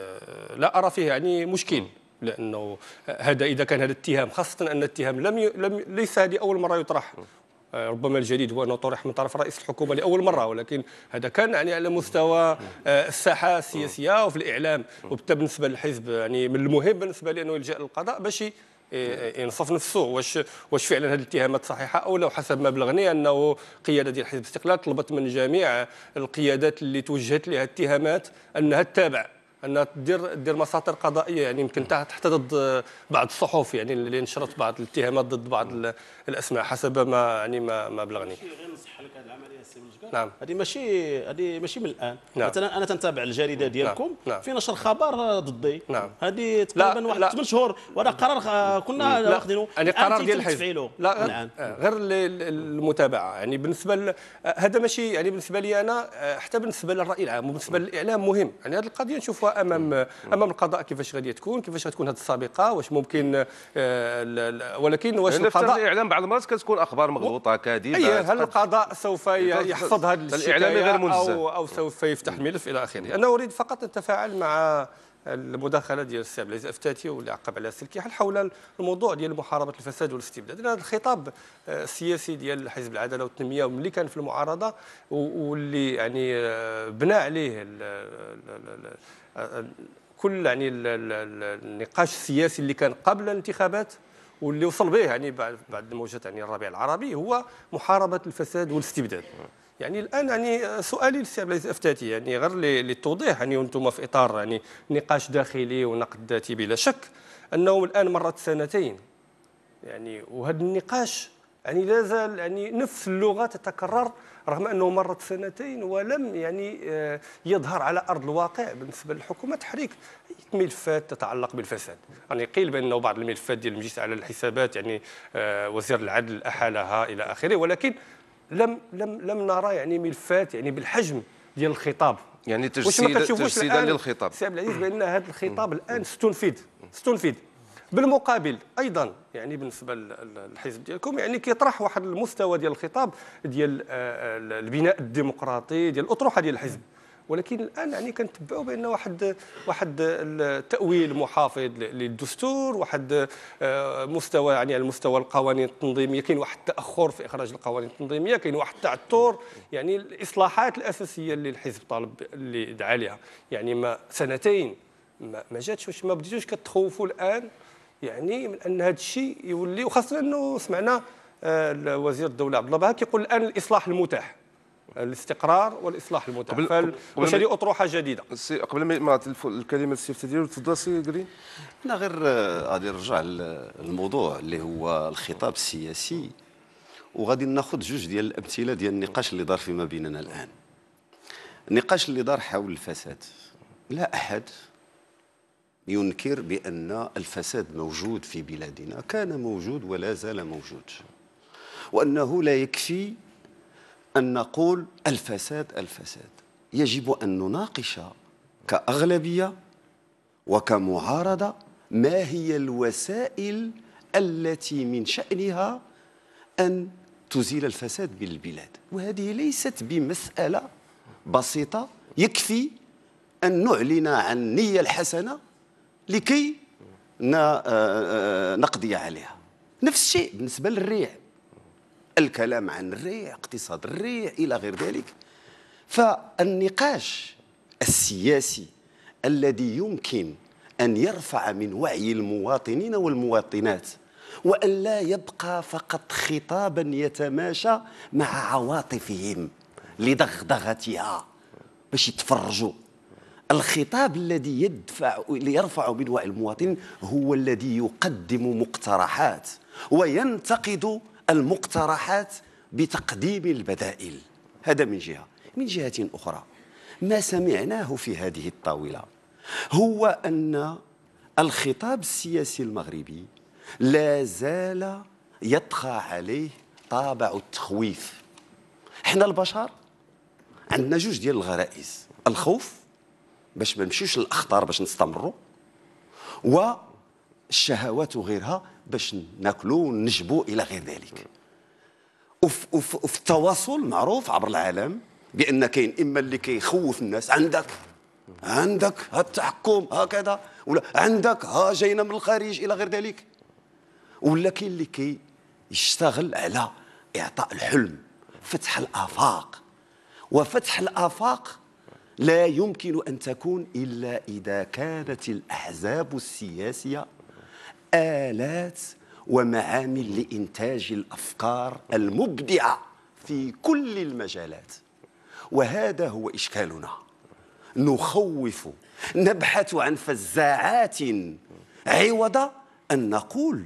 لا أرى فيه يعني مشكل لانه هذا اذا كان هذا اتهام خاصه ان الاتهام لم ي... لم ليس هذه اول مره يطرح آه، ربما الجديد هو انه طرح من طرف رئيس الحكومه لاول مره ولكن هذا كان يعني على مستوى آه، الساحه السياسيه وفي الاعلام وبالتالي بالنسبه للحزب يعني من المهم بالنسبه لانه يلجا للقضاء باش ينصف نفسه واش واش فعلا هذه الاتهامات صحيحه او لا حسب ما بلغني انه قياده ديال حزب الاستقلال طلبت من جميع القيادات اللي توجهت لها اتهامات انها تتابع انها تدير دير مساطر قضائيه يعني يمكن ضد بعض الصحف يعني اللي نشرت بعض الاتهامات ضد بعض الاسماء حسب ما يعني ما ما بلغني. غير نصح لك هذا العمل نعم هذه ماشي هذه ماشي من الان نعم. مثلا انا تنتابع الجريده نعم. ديالكم نعم. في نشر خبر ضدي نعم. هذه تقريبا واحد 8 شهور وهذا قرار كنا واخدينه يعني قرار ديال الحزب لا الان نعم. غير المتابعه يعني بالنسبه هذا ماشي يعني بالنسبه لي انا آه، حتى بالنسبه للراي العام وبالنسبه نعم. للاعلام مهم يعني هذه القضيه نشوفها امام امام القضاء كيفاش غادي تكون كيفاش غتكون هذه السابقه واش ممكن آه، ولكن واش يعني القضاء الاعلام بعض المرات كتكون اخبار مغلوطه كاذبه إيه، هل القضاء سوف يحفظ هذا الإعلامي غير ملزم أو, أو سوف يفتح الملف إلى آخره أنا أريد فقط أن مع المداخله ديال السي عبد العزيز افتاتي واللي عقب على سلكي حول الموضوع ديال محاربه الفساد والاستبداد هذا الخطاب السياسي ديال حزب العداله والتنميه واللي كان في المعارضه واللي يعني آه، بنى عليه الـ الـ الـ كل يعني النقاش السياسي اللي كان قبل الانتخابات واللي وصل به يعني بعد بعد موجه يعني الربيع العربي هو محاربه الفساد والاستبداد يعني الان يعني سؤالي للسي عبد العزيز افتاتي يعني غير للتوضيح يعني انتم في اطار يعني نقاش داخلي ونقد ذاتي بلا شك انه الان مرت سنتين يعني وهذا النقاش يعني لا زال يعني نفس اللغه تتكرر رغم أنه مرت سنتين ولم يعني آه، يظهر على أرض الواقع بالنسبة للحكومة تحريك ملفات تتعلق بالفساد يعني قيل بأنه بعض الملفات ديال المجلس على الحسابات يعني آه، وزير العدل أحالها إلى آخره ولكن لم لم لم نرى يعني ملفات يعني بالحجم ديال الخطاب يعني تجسيدا تجسيدا للخطاب سي عبد العزيز بان هذا الخطاب الان ستنفذ ستنفذ بالمقابل ايضا يعني بالنسبه للحزب ديالكم يعني كيطرح واحد المستوى ديال الخطاب ديال آه، آه، البناء الديمقراطي ديال الاطروحه ديال الحزب ولكن الان يعني كنتبعوا بان واحد واحد التاويل محافظ للدستور واحد آه، مستوى يعني على مستوى القوانين التنظيميه كاين واحد التاخر في اخراج القوانين التنظيميه كاين واحد التعثر يعني الاصلاحات الاساسيه اللي الحزب طالب اللي دعا لها يعني ما سنتين ما, ما جاتش واش ما بديتوش كتخوفوا الان يعني من ان هذا الشيء يولي وخاصه انه سمعنا آه، وزير الدوله عبد الله كيقول الان الاصلاح المتاح الاستقرار والاصلاح المتاح قبل هذه اطروحه جديده قبل ما الكلمه السيف تدير تفضل سي قرين لا غير آه، غادي نرجع للموضوع اللي هو الخطاب السياسي وغادي ناخذ جوج ديال الامثله ديال النقاش اللي دار فيما بيننا الان النقاش اللي دار حول الفساد لا احد ينكر بأن الفساد موجود في بلادنا كان موجود ولا زال موجود وأنه لا يكفي أن نقول الفساد الفساد يجب أن نناقش كأغلبية وكمعارضة ما هي الوسائل التي من شأنها أن تزيل الفساد بالبلاد وهذه ليست بمسألة بسيطة يكفي أن نعلن عن النية الحسنة لكي آه، آه، نقضي عليها نفس الشيء بالنسبة للريع الكلام عن الريع اقتصاد الريع إلى غير ذلك فالنقاش السياسي الذي يمكن أن يرفع من وعي المواطنين والمواطنات وأن لا يبقى فقط خطابا يتماشى مع عواطفهم لدغدغتها باش يتفرجوا الخطاب الذي يدفع ليرفع من وعي المواطن هو الذي يقدم مقترحات وينتقد المقترحات بتقديم البدائل هذا من جهة من جهة أخرى ما سمعناه في هذه الطاولة هو أن الخطاب السياسي المغربي لا زال يطغى عليه طابع التخويف احنا البشر عندنا جوج ديال الغرائز الخوف باش ما نمشيوش للاخطار باش نستمروا والشهوات وغيرها باش ناكلوا ونجبوا الى غير ذلك وفي وف وف التواصل معروف عبر العالم بان كاين اما اللي كيخوف الناس عندك عندك ها التحكم هكذا ولا عندك ها جاينا من الخارج الى غير ذلك ولا كاين اللي كي يشتغل على اعطاء الحلم فتح الافاق وفتح الافاق لا يمكن أن تكون إلا إذا كانت الأحزاب السياسية آلات ومعامل لإنتاج الأفكار المبدعة في كل المجالات وهذا هو إشكالنا نخوف نبحث عن فزاعات عوض أن نقول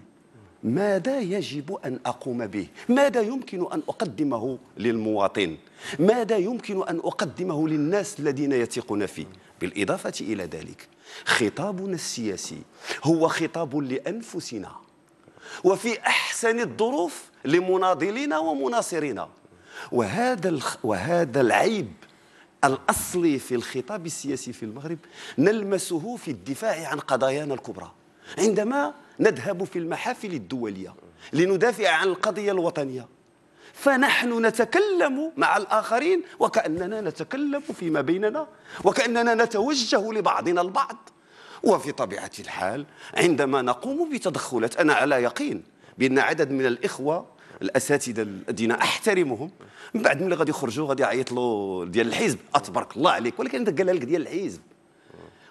ماذا يجب أن أقوم به ماذا يمكن أن أقدمه للمواطن ماذا يمكن أن أقدمه للناس الذين يثقون فيه بالإضافة إلى ذلك خطابنا السياسي هو خطاب لأنفسنا وفي أحسن الظروف لمناضلينا ومناصرينا وهذا الخ... وهذا العيب الأصلي في الخطاب السياسي في المغرب نلمسه في الدفاع عن قضايانا الكبرى عندما نذهب في المحافل الدولية لندافع عن القضية الوطنية فنحن نتكلم مع الآخرين وكأننا نتكلم فيما بيننا وكأننا نتوجه لبعضنا البعض وفي طبيعة الحال عندما نقوم بتدخلات أنا على يقين بأن عدد من الإخوة الاساتذه الذين احترمهم من بعد ملي غادي يخرجوا غادي له ديال الحزب اتبارك الله عليك ولكن انت قال لك ديال الحزب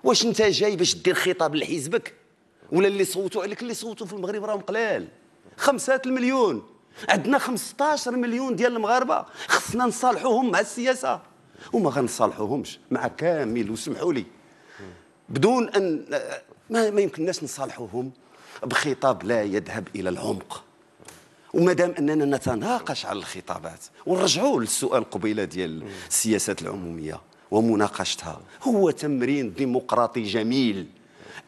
واش انت جاي باش دير خطاب لحزبك ولا اللي صوتوا عليك اللي صوتوا في المغرب راهم قلال خمسة المليون عندنا 15 مليون ديال المغاربه خصنا نصالحوهم مع السياسه وما غنصالحوهمش مع كامل وسمحوا لي بدون ان ما, ما يمكنناش نصالحوهم بخطاب لا يذهب الى العمق وما دام اننا نتناقش على الخطابات ونرجعوا للسؤال قبيله ديال السياسات العموميه ومناقشتها هو تمرين ديمقراطي جميل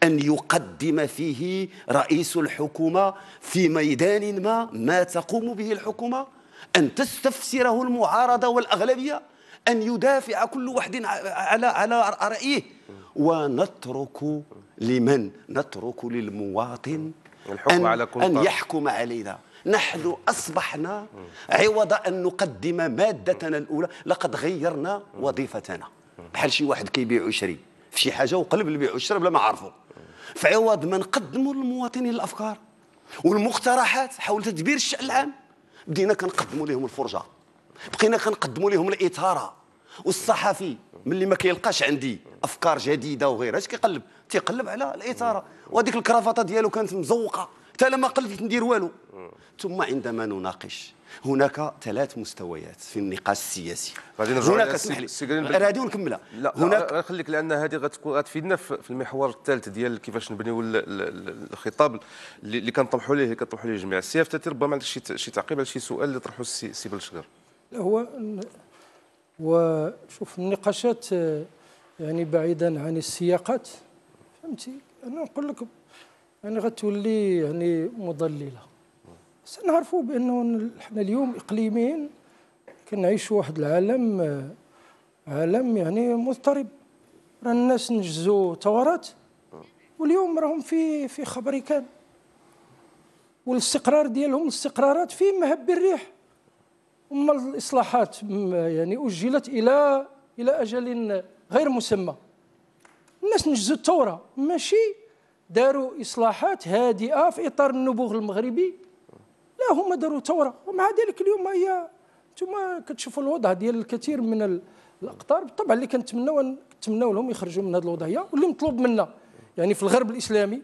أن يقدم فيه رئيس الحكومة في ميدان ما ما تقوم به الحكومة أن تستفسره المعارضة والأغلبية أن يدافع كل واحد على على رأيه ونترك لمن نترك للمواطن الحكم أن, على كل أن يحكم علينا نحن أصبحنا عوض أن نقدم مادتنا الأولى لقد غيرنا وظيفتنا بحال شي واحد كيبيع وشري في شي حاجة وقلب البيع والشراء بلا ما عرفوا في عوض ما نقدموا للمواطنين الافكار والمقترحات حول تدبير الشان العام بدينا كنقدموا لهم الفرجه بقينا كنقدموا لهم الاثاره والصحفي ملي ما كيلقاش عندي افكار جديده وغيرها اش كيقلب تيقلب على الاثاره وهذيك الكرافطه ديالو كانت مزوقه حتى انا ما قلت ندير والو ثم عندما نناقش هناك ثلاث مستويات في النقاش السياسي غادي نرجعوا هناك اسمح لي غادي نكملها لا هناك نخليك لان هذه غتكون غتفيدنا في المحور الثالث ديال كيفاش نبنيو الخطاب اللي كنطمحوا ليه كنطمحوا ليه جميع السي تاتي ربما عندك شي تعقيب على شي سؤال اللي طرحه السي سي بلشكر لا هو وشوف النقاشات آه، يعني بعيدا عن السياقات فهمتي انا نقول لك يعني غتولي يعني مضلله بس نعرفوا بانه احنا اليوم اقليميا كنعيشوا واحد العالم آه، عالم يعني مضطرب راه الناس نجزوا ثورات واليوم راهم في في خبركان والاستقرار ديالهم الاستقرارات في مهب الريح اما الاصلاحات يعني اجلت الى الى اجل غير مسمى الناس نجزوا الثوره ماشي داروا اصلاحات هادئه في اطار النبوغ المغربي لا هما داروا ثوره ومع ذلك اليوم هي انتم كتشوفوا الوضع ديال الكثير من الاقطار بالطبع اللي كنتمناو نتمناو لهم يخرجوا من هذه الوضعيه واللي مطلوب منا يعني في الغرب الاسلامي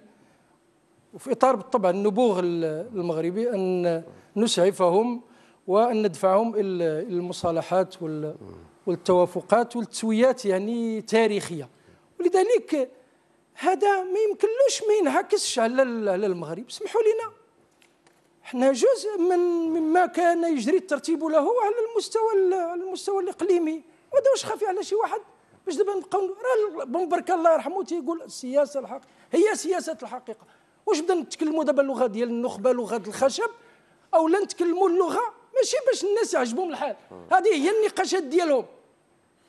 وفي اطار بالطبع النبوغ المغربي ان نسعفهم وان ندفعهم الى المصالحات والتوافقات والتسويات يعني تاريخيه ولذلك هذا ما يمكنلوش ما ينعكسش على المغرب اسمحوا لنا احنا جزء من مما كان يجري الترتيب له على المستوى على المستوى الاقليمي وهذا واش خفي على شي واحد باش دابا نبقاو راه بن الله يرحمه تيقول السياسه الحق هي سياسه الحقيقه واش بدنا نتكلموا دابا اللغه ديال النخبه لغه الخشب او لا نتكلموا اللغه ماشي باش الناس يعجبهم الحال هذه هي النقاشات ديالهم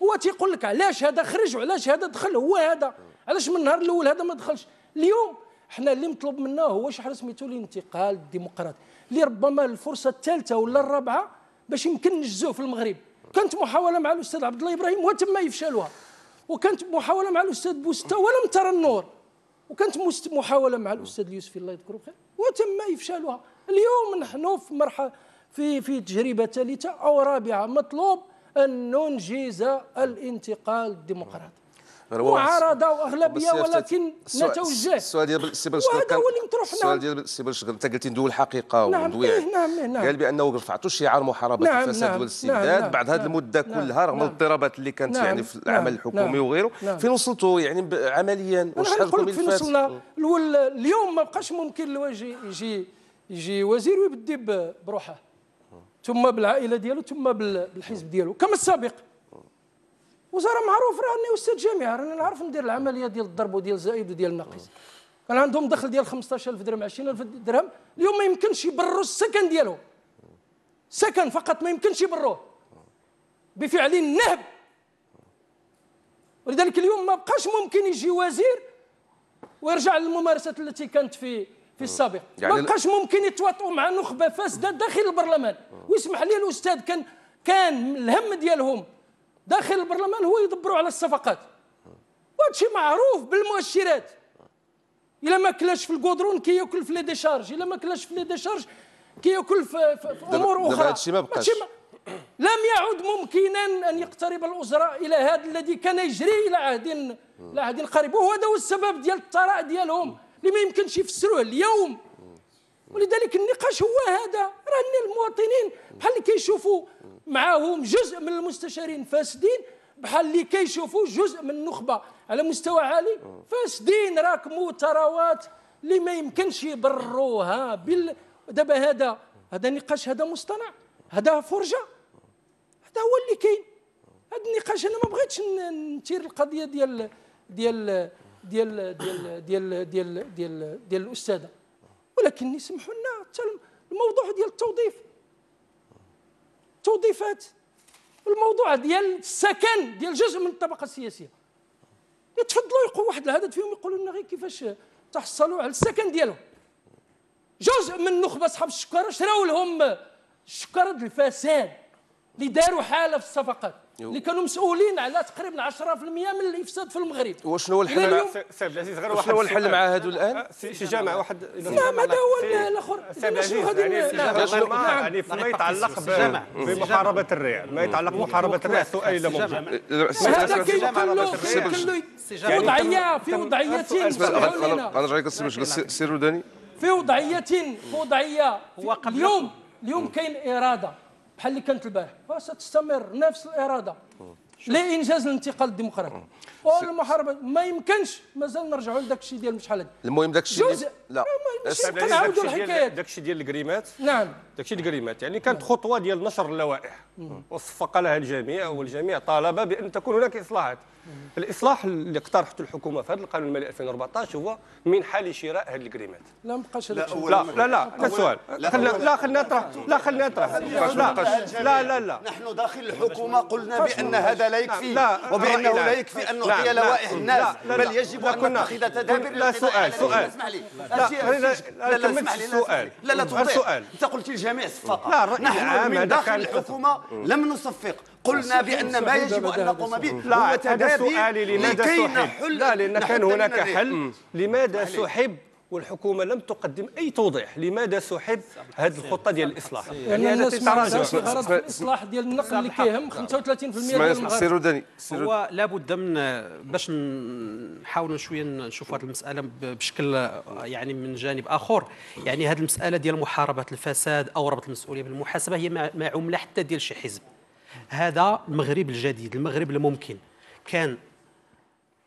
هو تيقول لك علاش هذا خرج وعلاش هذا دخل هو هذا علاش من النهار الاول هذا ما دخلش اليوم حنا اللي مطلوب منا هو شحال سميتو الانتقال الديمقراطي اللي ربما الفرصه الثالثه ولا الرابعه باش يمكن نجزوه في المغرب كانت محاوله مع الاستاذ عبد الله ابراهيم وتم يفشلها وكانت محاوله مع الاستاذ بوستا ولم ترى النور وكانت محاوله مع الاستاذ اليوسفي الله يذكره بخير وتم يفشلها اليوم نحن في مرحله في في تجربه ثالثه او رابعه مطلوب ان ننجز الانتقال الديمقراطي معارضه واغلبيه ولكن نتوجه السؤال ديال السي بنشكر وهذا هو اللي مطروح السؤال نعم. ديال السي بنشكر انت قلتي ندوي الحقيقه نعم وندوي يعني. إيه، نعم إيه، نعم قال بانه رفعتوا شعار محاربه نعم الفساد نعم والاستبداد نعم بعد هذه نعم، المده نعم، كلها رغم الاضطرابات اللي كانت يعني في العمل الحكومي وغيره فين وصلتوا يعني عمليا واش الحكومي فين وصلنا اليوم ما بقاش ممكن الواجي يجي يجي وزير ويبدي بروحه ثم بالعائله ديالو ثم بالحزب ديالو كما السابق وزاره معروف راني استاذ جامعه راني نعرف ندير العمليه ديال الضرب وديال الزائد وديال الناقص كان عندهم دخل ديال 15000 درهم 20000 درهم اليوم ما يمكنش يبروا السكن ديالهم سكن فقط ما يمكنش يبروه بفعل النهب ولذلك اليوم ما بقاش ممكن يجي وزير ويرجع للممارسات التي كانت في في السابق يعني ما بقاش ممكن يتواطؤوا مع نخبه فاسده داخل البرلمان ويسمح لي الاستاذ كان كان الهم ديالهم داخل البرلمان هو يدبروا على الصفقات وهادشي معروف بالمؤشرات الا ما كلاش في الكودرون كياكل في لي ديشارج الا ما كلاش في لي ديشارج كياكل في, في, في امور اخرى هادشي ما بقاش لم يعد ممكنا ان يقترب الاسرى الى هذا الذي كان يجري الى عهد الى عهد قريب وهذا هو السبب ديال الثراء ديالهم اللي ما يمكنش يفسروه اليوم ولذلك النقاش هو هذا راني المواطنين بحال اللي كيشوفوا معاهم جزء من المستشارين فاسدين بحال اللي كيشوفوا جزء من النخبه على مستوى عالي فاسدين راكموا ثروات اللي ما يمكنش يبروها بال دابا هذا هذا نقاش هذا مصطنع هذا فرجه هذا هو اللي كاين هذا النقاش انا ما بغيتش نثير القضيه ديال ديال ديال ديال ديال ديال ديال, ديال, ديال, ديال الاستاذه ولكن يسمحوا لنا حتى الموضوع ديال التوظيف توظيفات الموضوع ديال السكن ديال جزء من الطبقه السياسيه يتفضلوا يقوا واحد العدد فيهم يقولوا لنا غير كيفاش تحصلوا على السكن ديالهم جزء من النخبه اصحاب الشكاره شراو لهم الشكاره الفساد اللي داروا حاله في الصفقات اللي كانوا مسؤولين على تقريبا 10% من الافساد في المغرب وشنو هو الحل مع سيد العزيز غير واحد شنو هو الحل مع هادو الان شي آه، جامع واحد لا ما هذا هو الاخر شنو غادي يعني, نعم. يعني فيما يتعلق بمحاربه الريع ما يتعلق بمحاربه الريع سؤال الى هذا كيكون في وضعيه في وضعيه غنرجع لك السي سير وداني في وضعيه في وضعيه اليوم اليوم كاين اراده بحال اللي كانت البارح فستستمر نفس الاراده لانجاز الانتقال الديمقراطي والمحاربه ما يمكنش مازال نرجعوا لذاك الشيء ديال شحال هذا المهم ذاك الشيء جزء لا ماشي كنعاودوا الحكايه داكشي ديال الكريمات نعم داكشي الكريمات يعني كانت خطوه ديال نشر اللوائح وصفق لها الجميع والجميع طالب بان تكون هناك اصلاحات الاصلاح اللي اقترحته الحكومه في هذا القانون المالي 2014 هو من حال شراء هذه الكريمات لا مابقاش لا لا لا لا سؤال لا خلينا نطرح لا خلينا نطرح لا لا لا نحن داخل الحكومه قلنا بان هذا لا يكفي وبانه لا يكفي ان نعطي لوائح الناس بل يجب ان نتخذ تدابير لا سؤال سؤال لا خلينا لا اسمح السؤال لا لا تطيع انت قلت الجميع صفاقه لا الراي العام من داخل الحكومه لم نصفق قلنا بان ما يجب ان نقوم به لا هذا سؤالي لماذا سحب لا لان كان هناك حل لماذا سحب والحكومه لم تقدم اي توضيح لماذا سحب هذه الخطه ديال الاصلاح يعني هذا تراجع الاصلاح ديال النقل اللي كيهم 35% ديال المغرب هو لابد من باش نحاولوا شويه نشوفوا هذه المساله بشكل يعني من جانب اخر يعني هذه المساله ديال محاربه الفساد او ربط المسؤوليه بالمحاسبه هي ما عمله حتى ديال شي حزب هذا المغرب الجديد المغرب الممكن كان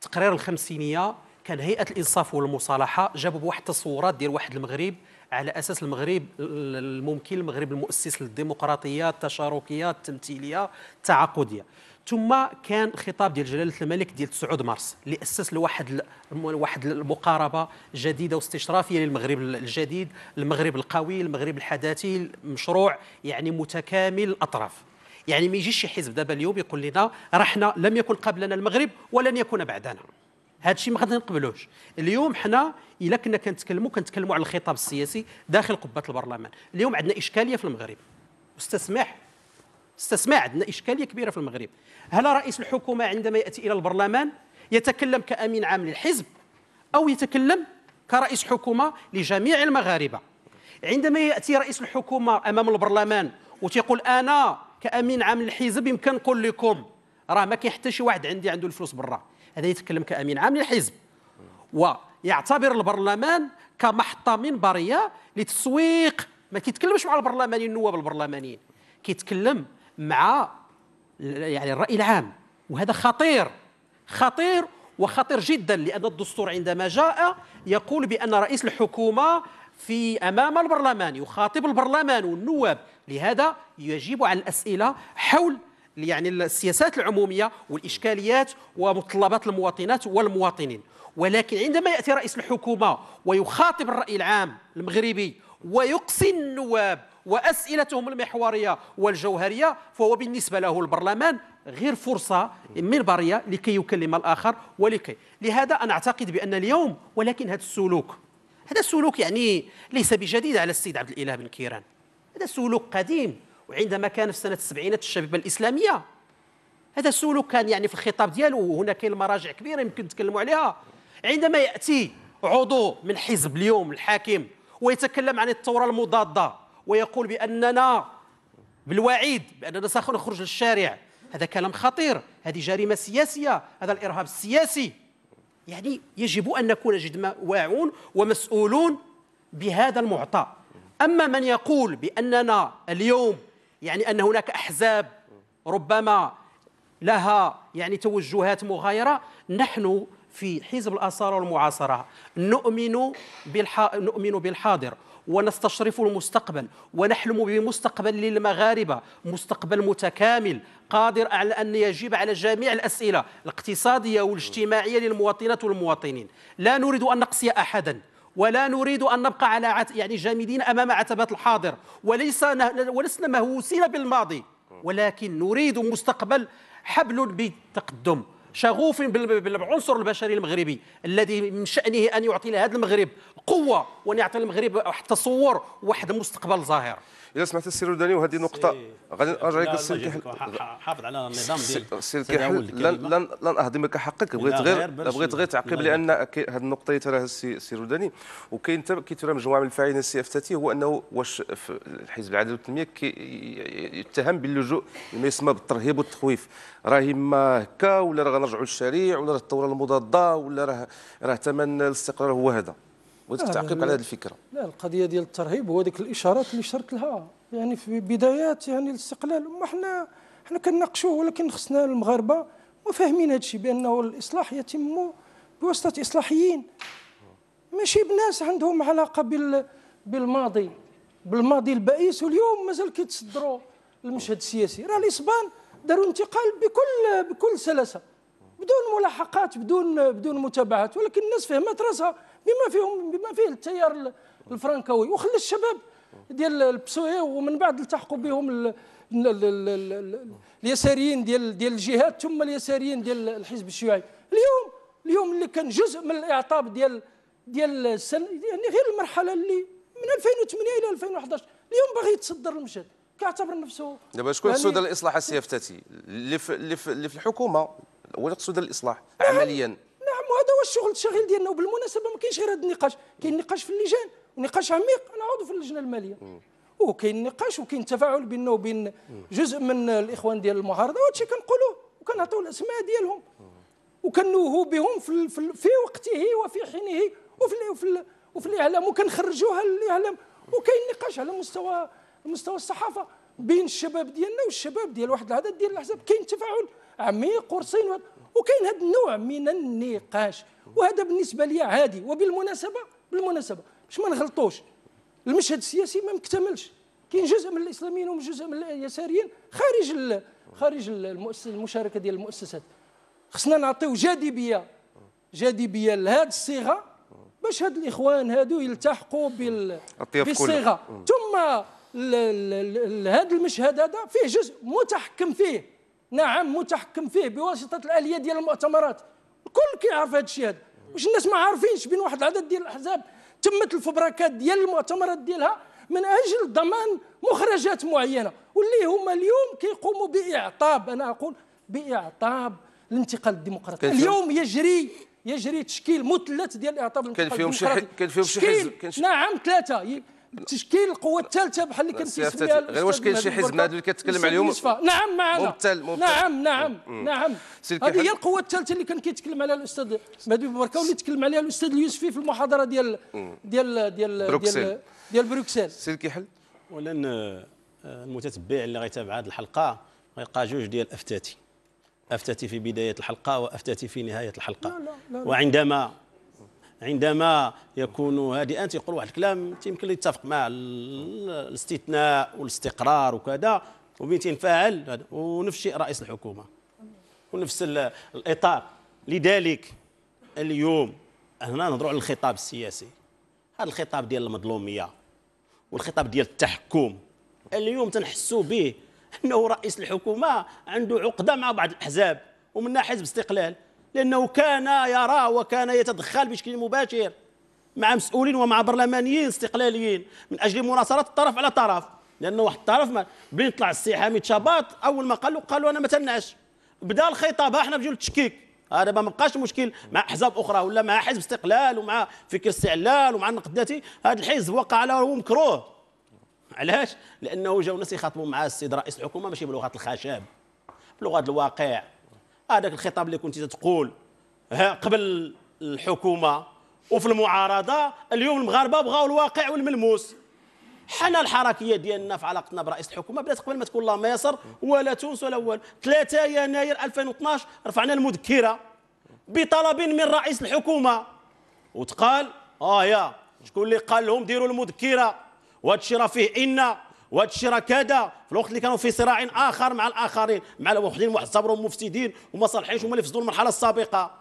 تقرير الخمسينيه كان هيئه الانصاف والمصالحه جابوا بواحد التصورات ديال واحد المغرب على اساس المغرب الممكن المغرب المؤسس للديمقراطيه التشاركيه التمثيليه التعاقديه ثم كان خطاب ديال جلاله الملك ديال 9 مارس اللي اسس لواحد واحد المقاربه جديده واستشرافيه للمغرب الجديد المغرب القوي المغرب الحداثي مشروع يعني متكامل الاطراف يعني ما يجيش شي حزب دابا اليوم يقول لنا رحنا لم يكن قبلنا المغرب ولن يكون بعدنا هذا الشيء ما غادي نقبلوش اليوم حنا الا كنا كنتكلموا كنتكلموا على الخطاب السياسي داخل قبه البرلمان اليوم عندنا اشكاليه في المغرب استسمح استسمع عندنا اشكاليه كبيره في المغرب هل رئيس الحكومه عندما ياتي الى البرلمان يتكلم كامين عام للحزب او يتكلم كرئيس حكومه لجميع المغاربه عندما ياتي رئيس الحكومه امام البرلمان وتقول انا كامين عام للحزب يمكن نقول لكم راه ما كاين حتى شي واحد عندي عنده الفلوس برا هذا يتكلم كامين عام للحزب ويعتبر البرلمان كمحطه منبريه لتسويق ما كيتكلمش مع البرلمانيين النواب البرلمانيين كيتكلم مع يعني الراي العام وهذا خطير خطير وخطير جدا لان الدستور عندما جاء يقول بان رئيس الحكومه في امام البرلمان يخاطب البرلمان والنواب لهذا يجيب على الاسئله حول يعني السياسات العموميه والاشكاليات ومتطلبات المواطنات والمواطنين ولكن عندما ياتي رئيس الحكومه ويخاطب الراي العام المغربي ويقصي النواب واسئلتهم المحوريه والجوهريه فهو بالنسبه له البرلمان غير فرصه منبريه لكي يكلم الاخر ولكي لهذا انا اعتقد بان اليوم ولكن هذا السلوك هذا السلوك يعني ليس بجديد على السيد عبد الاله بن كيران هذا سلوك قديم وعندما كان في سنه السبعينات الشبيبه الاسلاميه هذا سلوك كان يعني في الخطاب ديالو وهنا كاين المراجع كبيره يمكن نتكلموا عليها عندما ياتي عضو من حزب اليوم الحاكم ويتكلم عن الثوره المضاده ويقول باننا بالوعيد باننا سنخرج للشارع هذا كلام خطير هذه جريمه سياسيه هذا الارهاب السياسي يعني يجب ان نكون جد واعون ومسؤولون بهذا المعطى اما من يقول باننا اليوم يعني أن هناك أحزاب ربما لها يعني توجهات مغايرة نحن في حزب الآثار والمعاصرة نؤمن بالح... نؤمن بالحاضر ونستشرف المستقبل ونحلم بمستقبل للمغاربة مستقبل متكامل قادر على أن يجيب على جميع الأسئلة الاقتصادية والاجتماعية للمواطنات والمواطنين لا نريد أن نقصي أحداً ولا نريد ان نبقى على عت... يعني جامدين امام عتبات الحاضر وليس ن... ولسنا مهووسين بالماضي ولكن نريد مستقبل حبل بالتقدم شغوف بالعنصر البشري المغربي الذي من شأنه أن يعطي لهذا المغرب قوة وأن يعطي المغرب تصور واحد مستقبل ظاهر الا سمعت السي الوداني وهذه نقطه غادي نرجع لك السي الكحل حافظ على النظام ديالك السي الكحل لن لن لن اهضمك حقك بغيت غير بغيت غير تعقيب لان هذه النقطه اللي تراها السي الوداني وكاين كيترام مجموعه من الفاعلين السي افتاتي هو انه واش الحزب العدل والتنميه يتهم باللجوء لما يسمى بالترهيب والتخويف راه اما هكا ولا راه غنرجعوا للشريع ولا راه الثوره المضاده ولا راه راه ثمن الاستقرار هو هذا بغيتك تعقيب يعني على هذه الفكره لا القضيه ديال الترهيب هو ديك الاشارات اللي شرت لها يعني في بدايات يعني الاستقلال ما حنا حنا كنناقشوه ولكن خصنا المغاربه وفاهمين هذا الشيء بانه الاصلاح يتم بواسطه اصلاحيين ماشي بناس عندهم علاقه بال بالماضي بالماضي البائس واليوم مازال كيتصدروا المشهد السياسي راه الاسبان داروا انتقال بكل بكل سلاسه بدون ملاحقات بدون بدون متابعات ولكن الناس فهمت راسها بما فيهم بما فيه التيار الفرنكوي وخلى الشباب ديال البسوي ومن بعد التحقوا بهم اليساريين ديال ديال الجهات ثم اليساريين ديال الحزب الشيوعي اليوم اليوم اللي كان جزء من الاعطاب ديال ديال السن يعني غير المرحله اللي من 2008 الى 2011 اليوم باغي يتصدر المشهد كيعتبر نفسه دابا شكون يعني الاصلاح السياسي اللي في اللي في الحكومه هو يقصد الاصلاح عمليا وهذا هو الشغل الشاغل ديالنا وبالمناسبه ما كاينش غير هذا النقاش كاين نقاش في اللجان ونقاش عميق انا عضو في اللجنه الماليه وكاين نقاش وكاين تفاعل بيننا وبين جزء من الاخوان ديال المعارضه وهذا الشيء كنقولوه وكنعطيو الاسماء ديالهم وكنوهو بهم في, في, في وقته وفي حينه وفي وفي, وفي الاعلام وكنخرجوها للاعلام وكاين نقاش على مستوى مستوى الصحافه بين الشباب ديالنا والشباب ديال واحد العدد ديال الاحزاب كاين تفاعل عميق قرصين وكاين هذا النوع من النقاش وهذا بالنسبه لي عادي وبالمناسبه بالمناسبه باش ما نغلطوش المشهد السياسي ما مكتملش كاين جزء من الاسلاميين وجزء من اليساريين خارج خارج المشاركه ديال المؤسسات خصنا نعطيو جاذبيه جاذبيه لهذه الصيغه باش هاد الاخوان هادو يلتحقوا بال بالصيغه ثم هذا المشهد هذا فيه جزء متحكم فيه نعم متحكم فيه بواسطه الاليه ديال المؤتمرات الكل كيعرف هذا الشيء هذا واش الناس ما عارفينش بين واحد العدد ديال الاحزاب تمت الفبركات ديال المؤتمرات ديالها من اجل ضمان مخرجات معينه واللي هما اليوم كيقوموا باعطاب انا اقول باعطاب الانتقال الديمقراطي اليوم يجري يجري تشكيل مثلث ديال الاعطاب الانتقال الديمقراطي كان فيهم شي كان فيهم شي حزب نعم ثلاثه تشكيل القوه الثالثه بحال اللي كان الأستاذ غير واش كاين شي حزب هذا اللي كتكلم عليهم نعم معنا ممتل ممتل نعم نعم نعم هذه هي القوه الثالثه اللي كان كيتكلم عليها الاستاذ مهدي بركه واللي تكلم عليها الاستاذ اليوسفي في المحاضره ديال ديال ديال بروكسل ديال بروكسل سي الكحل اولا آه، المتتبع اللي غيتابع هذه الحلقه غيلقى جوج ديال افتاتي افتاتي في بدايه الحلقه وافتاتي في نهايه الحلقه لا لا لا وعندما عندما يكون هادئا تيقول واحد الكلام تيمكن يتفق مع الاستثناء والاستقرار وكذا وبين تنفعل ونفس الشيء رئيس الحكومه ونفس الاطار لذلك اليوم هنا نهضروا على الخطاب السياسي هذا الخطاب ديال المظلوميه والخطاب ديال التحكم اليوم تنحسوا به انه رئيس الحكومه عنده عقده مع بعض الاحزاب ومنها حزب استقلال لأنه كان يرى وكان يتدخل بشكل مباشر مع مسؤولين ومع برلمانيين استقلاليين من أجل مناصرة الطرف على طرف لأنه واحد الطرف بين طلع السي حميد شباط أول ما قال له قالوا أنا ما تنعش بدا الخطاب احنا بجو التشكيك هذا ما بقاش مشكل مع احزاب اخرى ولا مع حزب استقلال ومع فكر استعلال ومع النقداتي هذا الحزب وقع على هو مكروه علاش لانه جاو ناس يخاطبوا مع السيد رئيس الحكومه ماشي بلغه الخشب بلغه الواقع هذاك الخطاب اللي كنت تقول قبل الحكومه وفي المعارضه اليوم المغاربه بغاو الواقع والملموس حنا الحركيه ديالنا في علاقتنا برئيس الحكومه بدات قبل ما تكون لا مصر ولا تونس ولا والو 3 يناير 2012 رفعنا المذكره بطلب من رئيس الحكومه وتقال اه يا شكون اللي قال لهم ديروا المذكره وهذا الشيء راه فيه ان وهذا الشيء راه كذا في الوقت اللي كانوا في صراع اخر مع الاخرين مع وحدين واحد صبرهم مفسدين وما صالحينش هما اللي فسدوا المرحله السابقه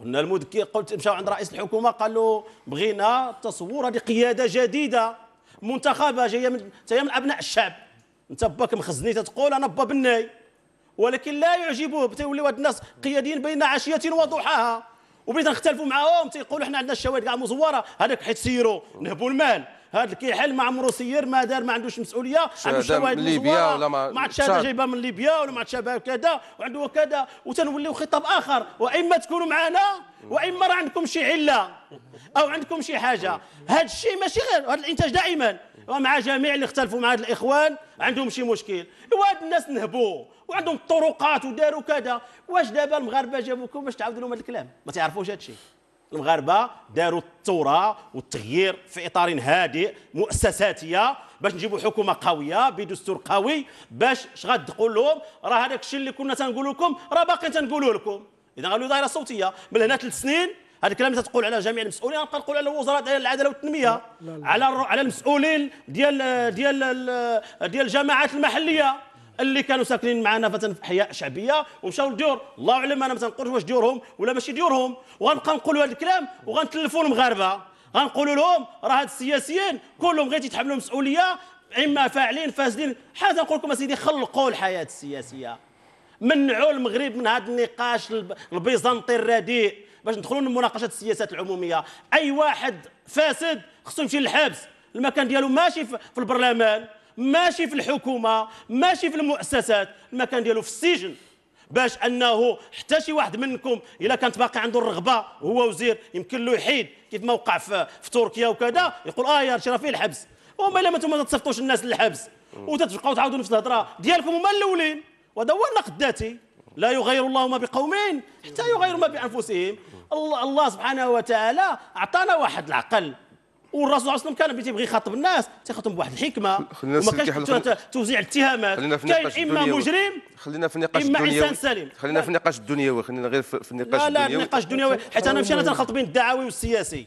قلنا المذكي قلت مشاو عند رئيس الحكومه قال له بغينا تصور هذه قياده جديده منتخبه جايه من جايه من ابناء الشعب انت باك مخزني تتقول انا با بناي ولكن لا يعجبه تيوليو هاد الناس قياديين بين عشيه وضحاها وبغيت نختلفوا معاهم تيقولوا حنا عندنا الشواهد كاع مزوره هذاك حيت سيروا نهبوا المال هذا الكيحل ما عمرو سير ما دار ما عندوش مسؤوليه عنده شواهد ليبيا ولا ما عادش جايبه من ليبيا ولا ما عندش كذا وعنده كذا وتنوليو خطاب اخر واما تكونوا معنا واما راه عندكم شي عله او عندكم شي حاجه هذا الشيء ماشي غير هذا الانتاج دائما ومع جميع اللي اختلفوا مع هاد الاخوان عندهم شي مشكل وهاد الناس نهبوا وعندهم الطرقات وداروا كذا واش دابا المغاربه جابوكم باش تعاودوا لهم هذا الكلام ما تعرفوش هذا الشيء المغاربه داروا الثوره والتغيير في اطار هادئ مؤسساتيه باش نجيبوا حكومه قويه بدستور قوي باش اش غتقول لهم راه هذاك الشيء اللي كنا تنقول لكم راه باقي تنقولوا لكم اذا قالوا دائره صوتيه من هنا ثلاث سنين هذا الكلام اللي تقول على جميع المسؤولين غنبقى نقول على وزراء العداله والتنميه على على المسؤولين ديال ديال ديال الجماعات المحليه اللي كانوا ساكنين معنا مثلا في احياء شعبيه ومشاو للديور الله اعلم انا ما تنقولش واش ديورهم ولا ماشي ديورهم وغنبقى نقولوا هذا الكلام وغنتلفوا المغاربه غنقولوا لهم راه هاد السياسيين كلهم غير تيتحملوا مسؤوليه اما فاعلين فاسدين حاجه نقول لكم اسيدي خلقوا الحياه السياسيه منعوا المغرب من هذا النقاش البيزنطي الرديء باش ندخلوا لمناقشه السياسات العموميه اي واحد فاسد خصو يمشي للحبس المكان ديالو ماشي في البرلمان ماشي في الحكومه ماشي في المؤسسات المكان ديالو في السجن باش انه حتى شي واحد منكم الا كانت باقي عنده الرغبه هو وزير يمكن له يحيد كيف ما وقع في, في تركيا وكذا يقول اه يا راه فيه الحبس وما الا ما تصيفطوش الناس للحبس وتتبقاو تعاودوا نفس الهضره ديالكم هما الاولين وهذا هو النقد الذاتي لا يغير الله ما بقوم حتى يغيروا ما بانفسهم الله سبحانه وتعالى اعطانا واحد العقل والرسول صلى الله عليه وسلم كان تيبغي يخاطب الناس تيخاطبهم بواحد الحكمه وما كانش توزيع الاتهامات كاين اما مجرم خلينا في النقاش اما انسان سليم خلينا في النقاش الدنيوي خلينا غير في النقاش الدنيوي لا لا النقاش الدنيوي <laughs> حيت انا مشينا تنخلط بين الدعوي والسياسي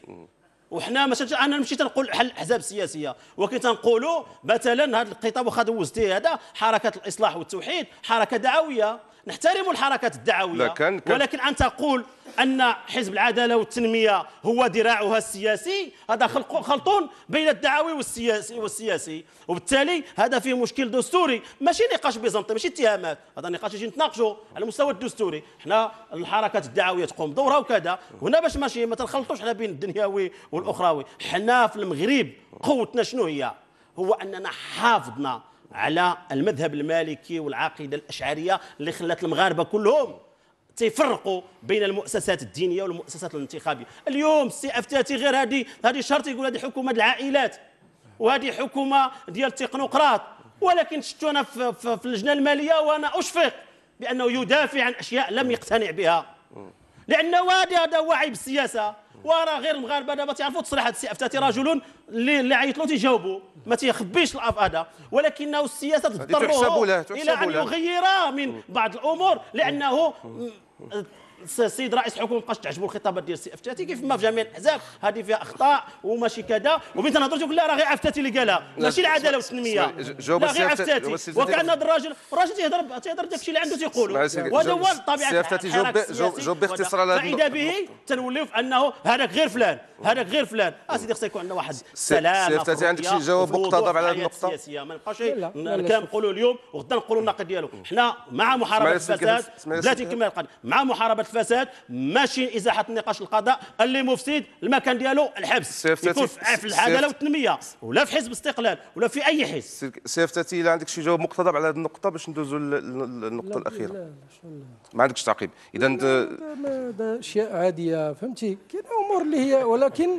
وحنا مثلا انا مشيت تنقول حل الاحزاب السياسيه ولكن تنقولوا مثلا هذا الخطاب واخا دوزتيه هذا حركه الاصلاح والتوحيد حركه دعويه نحترم الحركات الدعويه لكن ولكن ان تقول ان حزب العداله والتنميه هو ذراعها السياسي هذا خلطون بين الدعوي والسياسي والسياسي وبالتالي هذا فيه مشكل دستوري ماشي نقاش بيزنطي ماشي اتهامات هذا نقاش يجي نتناقشوا على المستوى الدستوري حنا الحركات الدعويه تقوم دورها وكذا وهنا باش ماشي ما تنخلطوش حنا بين الدنيوي والاخروي حنا في المغرب قوتنا شنو هي هو اننا حافظنا على المذهب المالكي والعقيده الاشعريه اللي خلات المغاربه كلهم تيفرقوا بين المؤسسات الدينيه والمؤسسات الانتخابيه اليوم السي اف غير هذه هذه شرط يقول هذه حكومه العائلات وهذه حكومه ديال التكنوقراط ولكن شفتو انا في اللجنه الماليه وانا اشفق بانه يدافع عن اشياء لم يقتنع بها لانه هذا هذا وعي بالسياسه وراه غير المغاربه دابا تيعرفوا تصلح هذا السي افتاتي رجل اللي عيط له تيجاوبوا ما تيخبيش الاف هذا ولكنه السياسه تضطر الى ان يغير من بعض الامور لانه السيد رئيس الحكومه مابقاش تعجبو الخطابات ديال السي افتاتي كيف ما في جميع الاحزاب هذه فيها اخطاء وماشي كذا وبنت نهضر تقول لا راه غير افتاتي اللي قالها ماشي العداله والتنميه لا غير افتاتي وكان هذا الراجل الراجل تيهضر تيهضر داك الشيء اللي عنده تيقولو وهذا هو طبيعه جوب جوب باختصار على فاذا به تنوليو في انه هذاك غير فلان هذاك غير فلان اسيدي آه، خصنا يكون عندنا واحد سلام السي افتاتي عندك شي جواب مقتضب على هذه النقطه السياسيه ما نبقاش الكلام نقولوا اليوم وغدا نقولوا النقد ديالو حنا مع محاربه الفساد بلاتي كما مع محاربه فساد ماشي ازاحه نقاش القضاء اللي مفسد المكان ديالو الحبس يكون في العداله والتنميه ولا في حزب استقلال ولا في اي حزب سيفتاتي فتاتي الا عندك شي جواب مقتضب على هذه النقطه باش ندوزوا للنقطه الاخيره لا ما عندكش تعقيب اذا هذا اشياء عاديه فهمتي كاين امور اللي هي ولكن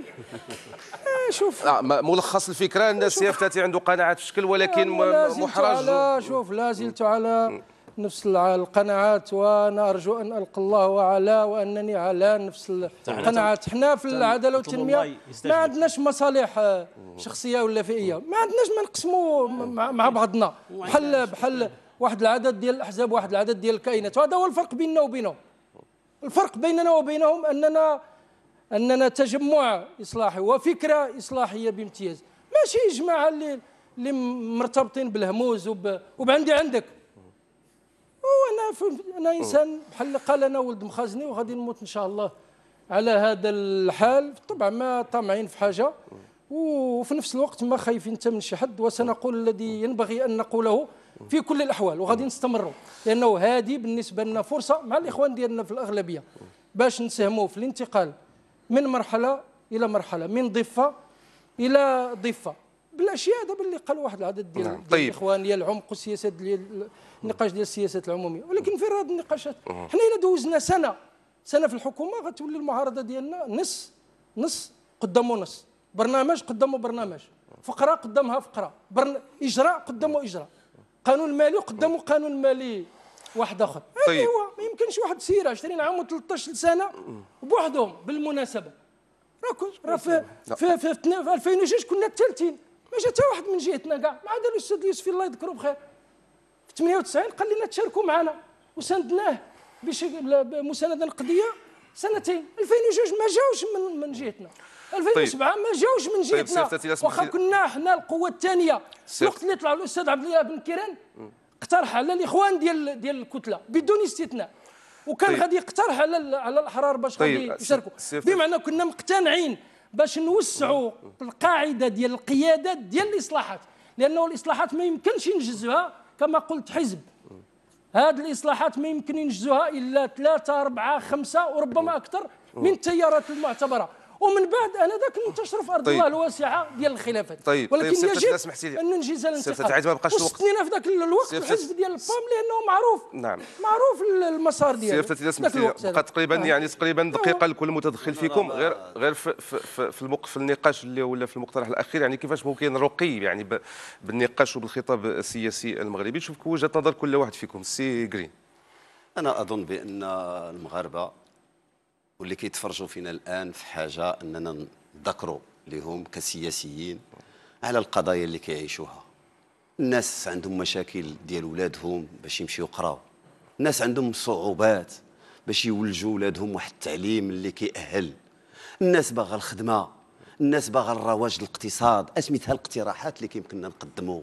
آه، شوف ملخص الفكره ان سيفتاتي عنده قناعات في الشكل ولكن محرج لا شوف لا زلت على نفس القناعات وانا ارجو ان القى الله على وانني على نفس القناعات حنا في العداله والتنميه ما عندناش مصالح شخصيه ولا فئيه ما عندناش ما نقسموا مع بعضنا بحال بحال واحد العدد ديال الاحزاب واحد العدد ديال الكائنات وهذا هو الفرق بيننا وبينهم الفرق بيننا وبينهم اننا اننا تجمع اصلاحي وفكره اصلاحيه بامتياز ماشي جماعه اللي اللي مرتبطين بالهموز وب... وبعندي عندك وانا انا انسان بحال قال انا ولد مخازني وغادي نموت ان شاء الله على هذا الحال طبعا ما طامعين في حاجه وفي نفس الوقت ما خايفين حتى من شي حد وسنقول الذي ينبغي ان نقوله في كل الاحوال وغادي نستمروا لانه هذه بالنسبه لنا فرصه مع الاخوان ديالنا في الاغلبيه باش نساهموا في الانتقال من مرحله الى مرحله من ضفه الى ضفه بالاشياء هذا اللي قال واحد العدد ديال نعم. طيب. الاخوانيه العمق السياسه ديال النقاش ديال السياسات العموميه ولكن فين هذه النقاشات حنا الا دوزنا سنه سنه في الحكومه غتولي المعارضه ديالنا نص نص قدامه نص برنامج قدامه برنامج فقره قدامها فقره برن... اجراء قدامه اجراء قانون مالي قدامه قانون مالي واحد اخر طيب. هذا هو ما يمكنش واحد سيره 20 عام و13 سنه بوحدهم بالمناسبه راه راه في في, في, في 2002 كنا الثالثين ما جا حتى واحد من جهتنا كاع ما عاد الاستاذ يوسف الله يذكره بخير في 98 قال لنا تشاركوا معنا وساندناه بشكل مسانده القضيه سنتين 2002 ما جاوش من من جهتنا 2007 طيب. ما جاوش من طيب، جهتنا طيب واخا كنا حنا القوه الثانيه الوقت اللي طلع الاستاذ عبد الله بن كيران اقترح على الاخوان ديال ديال الكتله بدون استثناء وكان طيب. غادي يقترح على على الاحرار باش طيب. غادي يشاركوا بمعنى كنا مقتنعين باش نوسعوا القاعده ديال القيادات ديال الاصلاحات لانه الاصلاحات ما يمكنش ينجزها كما قلت حزب هذه الاصلاحات ما يمكن ينجزوها الا ثلاثه اربعه خمسه وربما اكثر من التيارات المعتبره ومن بعد انا ذاك منتشر في ارض طيب. الله الواسعه ديال الخلافات طيب, طيب، ولكن طيب يجب سمحتي لي ان ننجز الانتخابات ما بقاش الوقت في ذاك الوقت الحزب ديال البام لانه معروف نعم معروف المسار ديالو سيرتي اذا سمحتي بقى تقريبا يعني تقريبا دقيقه نعم. لكل متدخل فيكم غير غير في, في, في, في النقاش اللي ولا في المقترح الاخير يعني كيفاش ممكن رقي يعني بالنقاش وبالخطاب السياسي المغربي شوف وجهه نظر كل واحد فيكم سي جرين انا اظن بان المغاربه واللي كيتفرجوا فينا الان في حاجه اننا نذكروا لهم كسياسيين على القضايا اللي كيعيشوها الناس عندهم مشاكل ديال ولادهم باش يمشيو يقراو الناس عندهم صعوبات باش يولجوا ولادهم واحد التعليم اللي كيأهل الناس باغا الخدمه الناس باغا الرواج الاقتصاد اسمتها الاقتراحات اللي كيمكننا نقدموا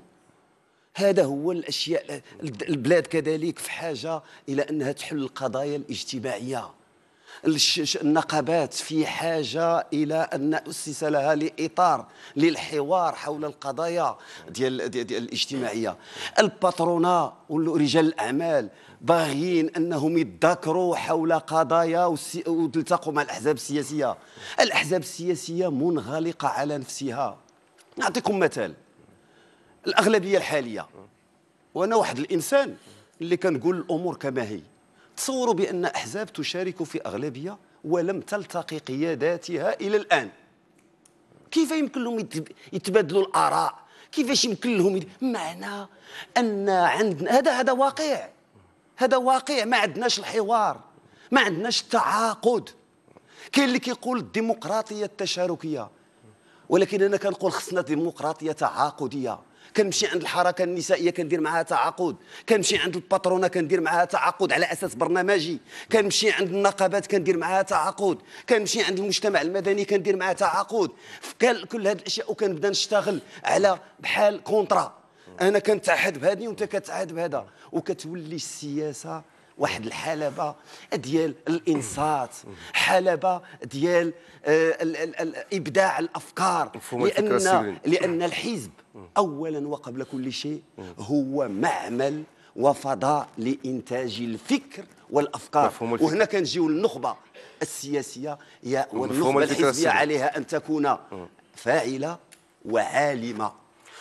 هذا هو الاشياء البلاد كذلك في حاجه الى انها تحل القضايا الاجتماعيه النقابات في حاجه الى ان أسس لها لاطار للحوار حول القضايا ديال, ديال, الاجتماعيه الباترونا ورجال الاعمال باغيين انهم يتذكروا حول قضايا وتلتقوا مع الاحزاب السياسيه الاحزاب السياسيه منغلقه على نفسها نعطيكم مثال الاغلبيه الحاليه وانا واحد الانسان اللي كنقول الامور كما هي تصوروا بأن أحزاب تشارك في أغلبية ولم تلتقي قياداتها إلى الآن كيف يمكن لهم يتبادلوا الآراء كيفاش يمكن لهم يد... معنى أن عندنا هذا هذا واقع هذا واقع ما عندناش الحوار ما عندناش التعاقد كاين اللي كيقول الديمقراطية التشاركية ولكن أنا كنقول خصنا ديمقراطية تعاقدية كنمشي عند الحركه النسائيه كندير معها تعاقد كنمشي عند الباترونه كندير معها تعاقد على اساس برنامجي كنمشي عند النقابات كندير معها تعاقد كنمشي عند المجتمع المدني كندير معها تعاقد كل هذه الاشياء وكنبدا نشتغل على بحال كونترا انا كنتعهد بهذه وانت كتعهد بهذا وكتولي السياسه واحد الحلبه ديال الانصات حلبه ديال آه، ابداع الافكار لان لان الحزب اولا وقبل كل شيء هو معمل وفضاء لانتاج الفكر والافكار وهنا كنجيو للنخبه السياسيه يا والنخبه الحزبيه عليها ان تكون فاعله وعالمه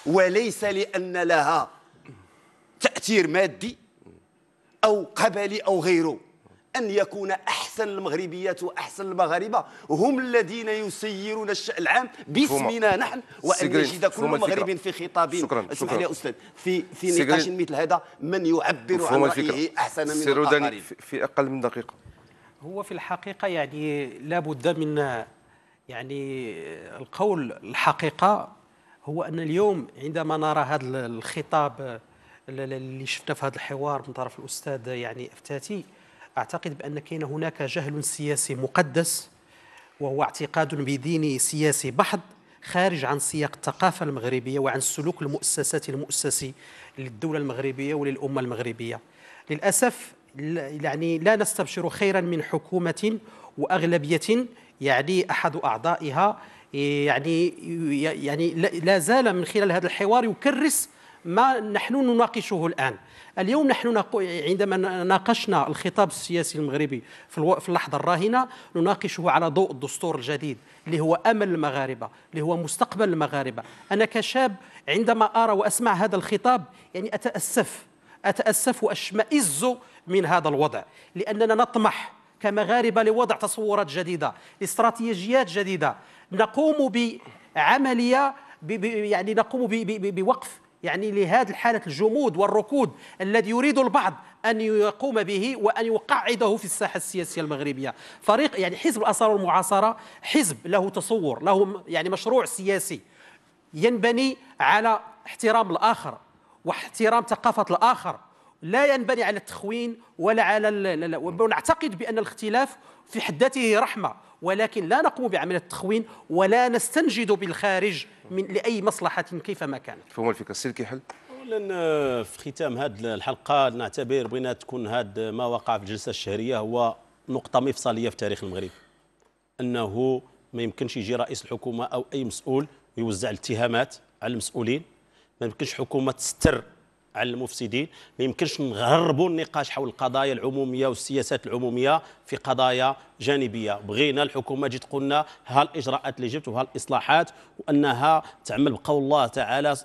وليس لان لها تاثير مادي أو قبلي أو غيره أن يكون أحسن المغربيات وأحسن المغاربة هم الذين يسيرون الشأن العام باسمنا نحن وأن نجد كل مغرب في خطاب اسمح لي أستاذ في في نقاش مثل هذا من يعبر عن رأيه أحسن من الآخرين في أقل من دقيقة هو في الحقيقة يعني لابد من يعني القول الحقيقة هو أن اليوم عندما نرى هذا الخطاب اللي شفنا في هذا الحوار من طرف الاستاذ يعني افتاتي اعتقد بان كاين هناك جهل سياسي مقدس وهو اعتقاد بديني سياسي بحض خارج عن سياق الثقافه المغربيه وعن السلوك المؤسسات المؤسسي للدوله المغربيه وللامه المغربيه للاسف يعني لا نستبشر خيرا من حكومه واغلبيه يعني احد اعضائها يعني يعني لا زال من خلال هذا الحوار يكرس ما نحن نناقشه الآن اليوم نحن عندما ناقشنا الخطاب السياسي المغربي في اللحظة الراهنة نناقشه على ضوء الدستور الجديد اللي هو أمل المغاربة اللي هو مستقبل المغاربة أنا كشاب عندما أرى وأسمع هذا الخطاب يعني أتأسف أتأسف وأشمئز من هذا الوضع لأننا نطمح كمغاربة لوضع تصورات جديدة استراتيجيات جديدة نقوم بعملية يعني نقوم بوقف يعني لهذه الحالة الجمود والركود الذي يريد البعض أن يقوم به وأن يقعده في الساحة السياسية المغربية فريق يعني حزب الأثار والمعاصرة حزب له تصور له يعني مشروع سياسي ينبني على احترام الآخر واحترام ثقافة الآخر لا ينبني على التخوين ولا على ونعتقد بأن الاختلاف في حد ذاته رحمة ولكن لا نقوم بعملية التخوين ولا نستنجد بالخارج من لأي مصلحة كيفما كانت فهم الفكرة السلكي حل؟ اولا آه، في ختام هذه الحلقه نعتبر بان تكون هذا ما وقع في الجلسه الشهريه هو نقطه مفصليه في تاريخ المغرب انه ما يمكنش يجي رئيس الحكومه او اي مسؤول ويوزع الاتهامات على المسؤولين ما يمكنش حكومه تستر على المفسدين ما يمكنش نغربوا النقاش حول القضايا العموميه والسياسات العموميه في قضايا جانبيه بغينا الحكومه تجي تقول لنا ها الاجراءات اللي جبت وها الاصلاحات وانها تعمل بقول الله تعالى آه،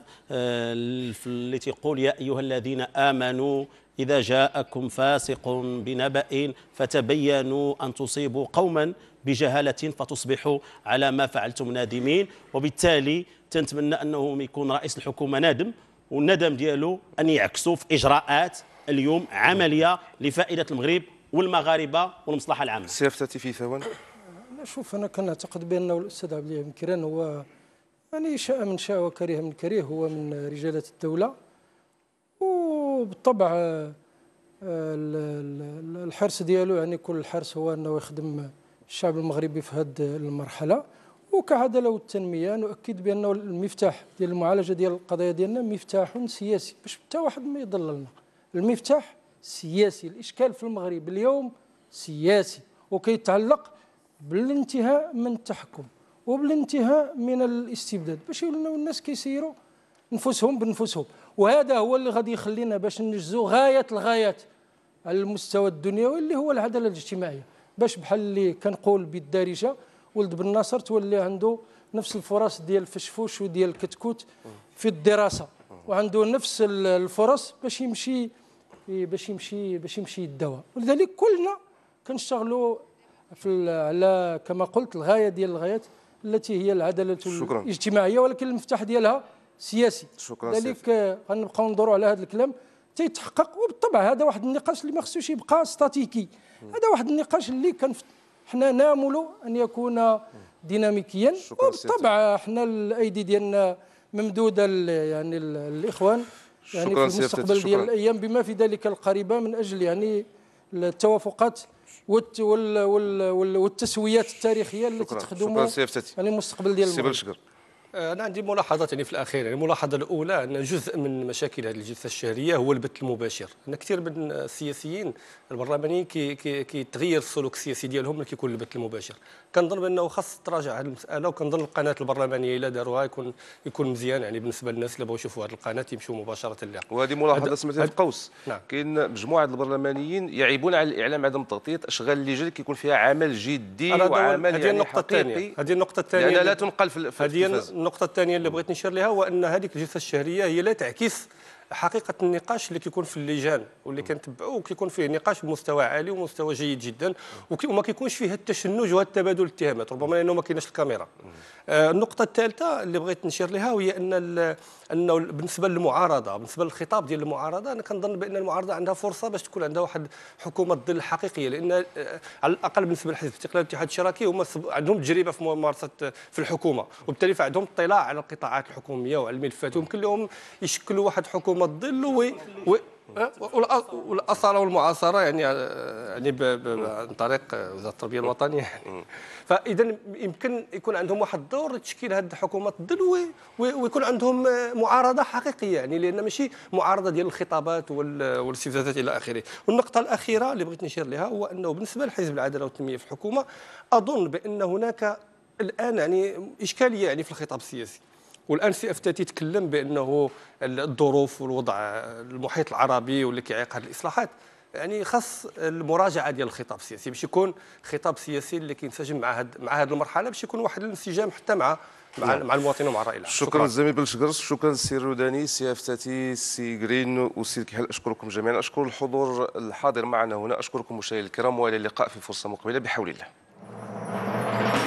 اللي تيقول يا ايها الذين امنوا إذا جاءكم فاسق بنبأ فتبينوا أن تصيبوا قوما بجهالة فتصبحوا على ما فعلتم نادمين وبالتالي تنتمنى أنه يكون رئيس الحكومة نادم والندم ديالو ان يعكسوا في اجراءات اليوم عمليه لفائده المغرب والمغاربه والمصلحه العامه. سيافتي في ثوان شوف انا كنعتقد بانه الاستاذ عبد الله كيران هو يعني شاء من شاء وكره من كريه هو من رجالات الدولة وبالطبع آه، الحرص ديالو يعني كل الحرص هو انه يخدم الشعب المغربي في هذه المرحلة وكعداله والتنميه نؤكد بانه المفتاح ديال المعالجه ديال القضايا ديالنا مفتاح سياسي باش حتى واحد ما يضللنا المفتاح سياسي الاشكال في المغرب اليوم سياسي وكيتعلق بالانتهاء من التحكم وبالانتهاء من الاستبداد باش يولوا الناس كيسيروا نفوسهم بنفوسهم وهذا هو اللي غادي يخلينا باش ننجزوا غايه الغايات على المستوى الدنيوي اللي هو العداله الاجتماعيه باش بحال اللي كنقول بالدارجه ولد بن ناصر تولي عنده نفس الفرص ديال الفشفوش وديال الكتكوت في الدراسه وعنده نفس الفرص باش يمشي باش يمشي باش يمشي الدواء ولذلك كلنا كنشتغلوا في على كما قلت الغايه ديال الغايات التي هي العداله شكرا. الاجتماعيه ولكن المفتاح ديالها سياسي شكرا لذلك غنبقاو ندوروا على هذا الكلام تيتحقق وبالطبع هذا واحد النقاش اللي ما خصوش يبقى ستاتيكي هذا واحد النقاش اللي كان حنا نامل ان يكون ديناميكيا وبالطبع حنا الايدي ديالنا ممدوده يعني الاخوان يعني شكرا في المستقبل ديال الايام بما في ذلك القريبه من اجل يعني التوافقات والتسويات التاريخيه التي تخدم يعني المستقبل ديال المغرب آه، انا عندي ملاحظات يعني في الاخير يعني الملاحظه الاولى ان جزء من مشاكل هذه الجلسه الشهريه هو البث المباشر ان كثير من السياسيين البرلمانيين كي كي كيتغير السلوك السياسي ديالهم ملي كيكون البث المباشر كنظن بانه خاص تراجع هذه المساله وكنظن القناه البرلمانيه الا داروها يكون يكون مزيان يعني بالنسبه للناس اللي بغاو يشوفوا هذه القناه يمشوا مباشره لها وهذه ملاحظه سمعتها في القوس نعم. كاين مجموعه البرلمانيين يعيبون على الاعلام عدم تغطيه اشغال اللجان كيكون فيها عمل جدي وعمل هذه يعني النقطه الثانيه هذه النقطه الثانيه لا تنقل في هذه النقطه الثانيه اللي بغيت نشير لها هو ان هذيك الجلسه الشهريه هي لا تعكس حقيقه النقاش اللي كيكون في اللجان واللي كنتبعوه كيكون فيه نقاش بمستوى عالي ومستوى جيد جدا وما كيكونش فيه التشنج والتبادل تبادل الاتهامات ربما لانه ما كايناش الكاميرا آه، النقطه الثالثه اللي بغيت نشير لها وهي ان انه بالنسبه للمعارضه بالنسبه للخطاب ديال المعارضه انا كنظن بان المعارضه عندها فرصه باش تكون عندها واحد حكومه ظل حقيقيه لان آه، على الاقل بالنسبه لحزب الاستقلال والاتحاد الشراكي هما عندهم تجربه في ممارسه آه، في الحكومه وبالتالي فعندهم اطلاع على القطاعات الحكوميه وعلى الملفات ويمكن لهم يشكلوا واحد حكومه ظل والاصاله والمعاصره يعني يعني عن طريق وزاره التربيه الوطنيه يعني. فاذا يمكن يكون عندهم واحد الدور لتشكيل هذه الحكومات الظل ويكون عندهم معارضه حقيقيه يعني لان ماشي معارضه ديال الخطابات والاستفزازات الى اخره والنقطه الاخيره اللي بغيت نشير لها هو انه بالنسبه لحزب العداله والتنميه في الحكومه اظن بان هناك الان يعني اشكاليه يعني في الخطاب السياسي والان سي اف تكلم بانه الظروف والوضع المحيط العربي واللي كيعيق هذه الاصلاحات يعني خاص المراجعه ديال الخطاب السياسي باش يكون خطاب سياسي اللي كينسجم مع هاد مع هذه المرحله باش يكون واحد الانسجام حتى مع مع, نعم. مع المواطن ومع الراي العام شكرا الزميل بلشقرص شكرا السي الروداني سي افتاتي سي جرين والسي كحل اشكركم جميعا اشكر الحضور الحاضر معنا هنا اشكركم مشاهدينا الكرام والى اللقاء في فرصه مقبله بحول الله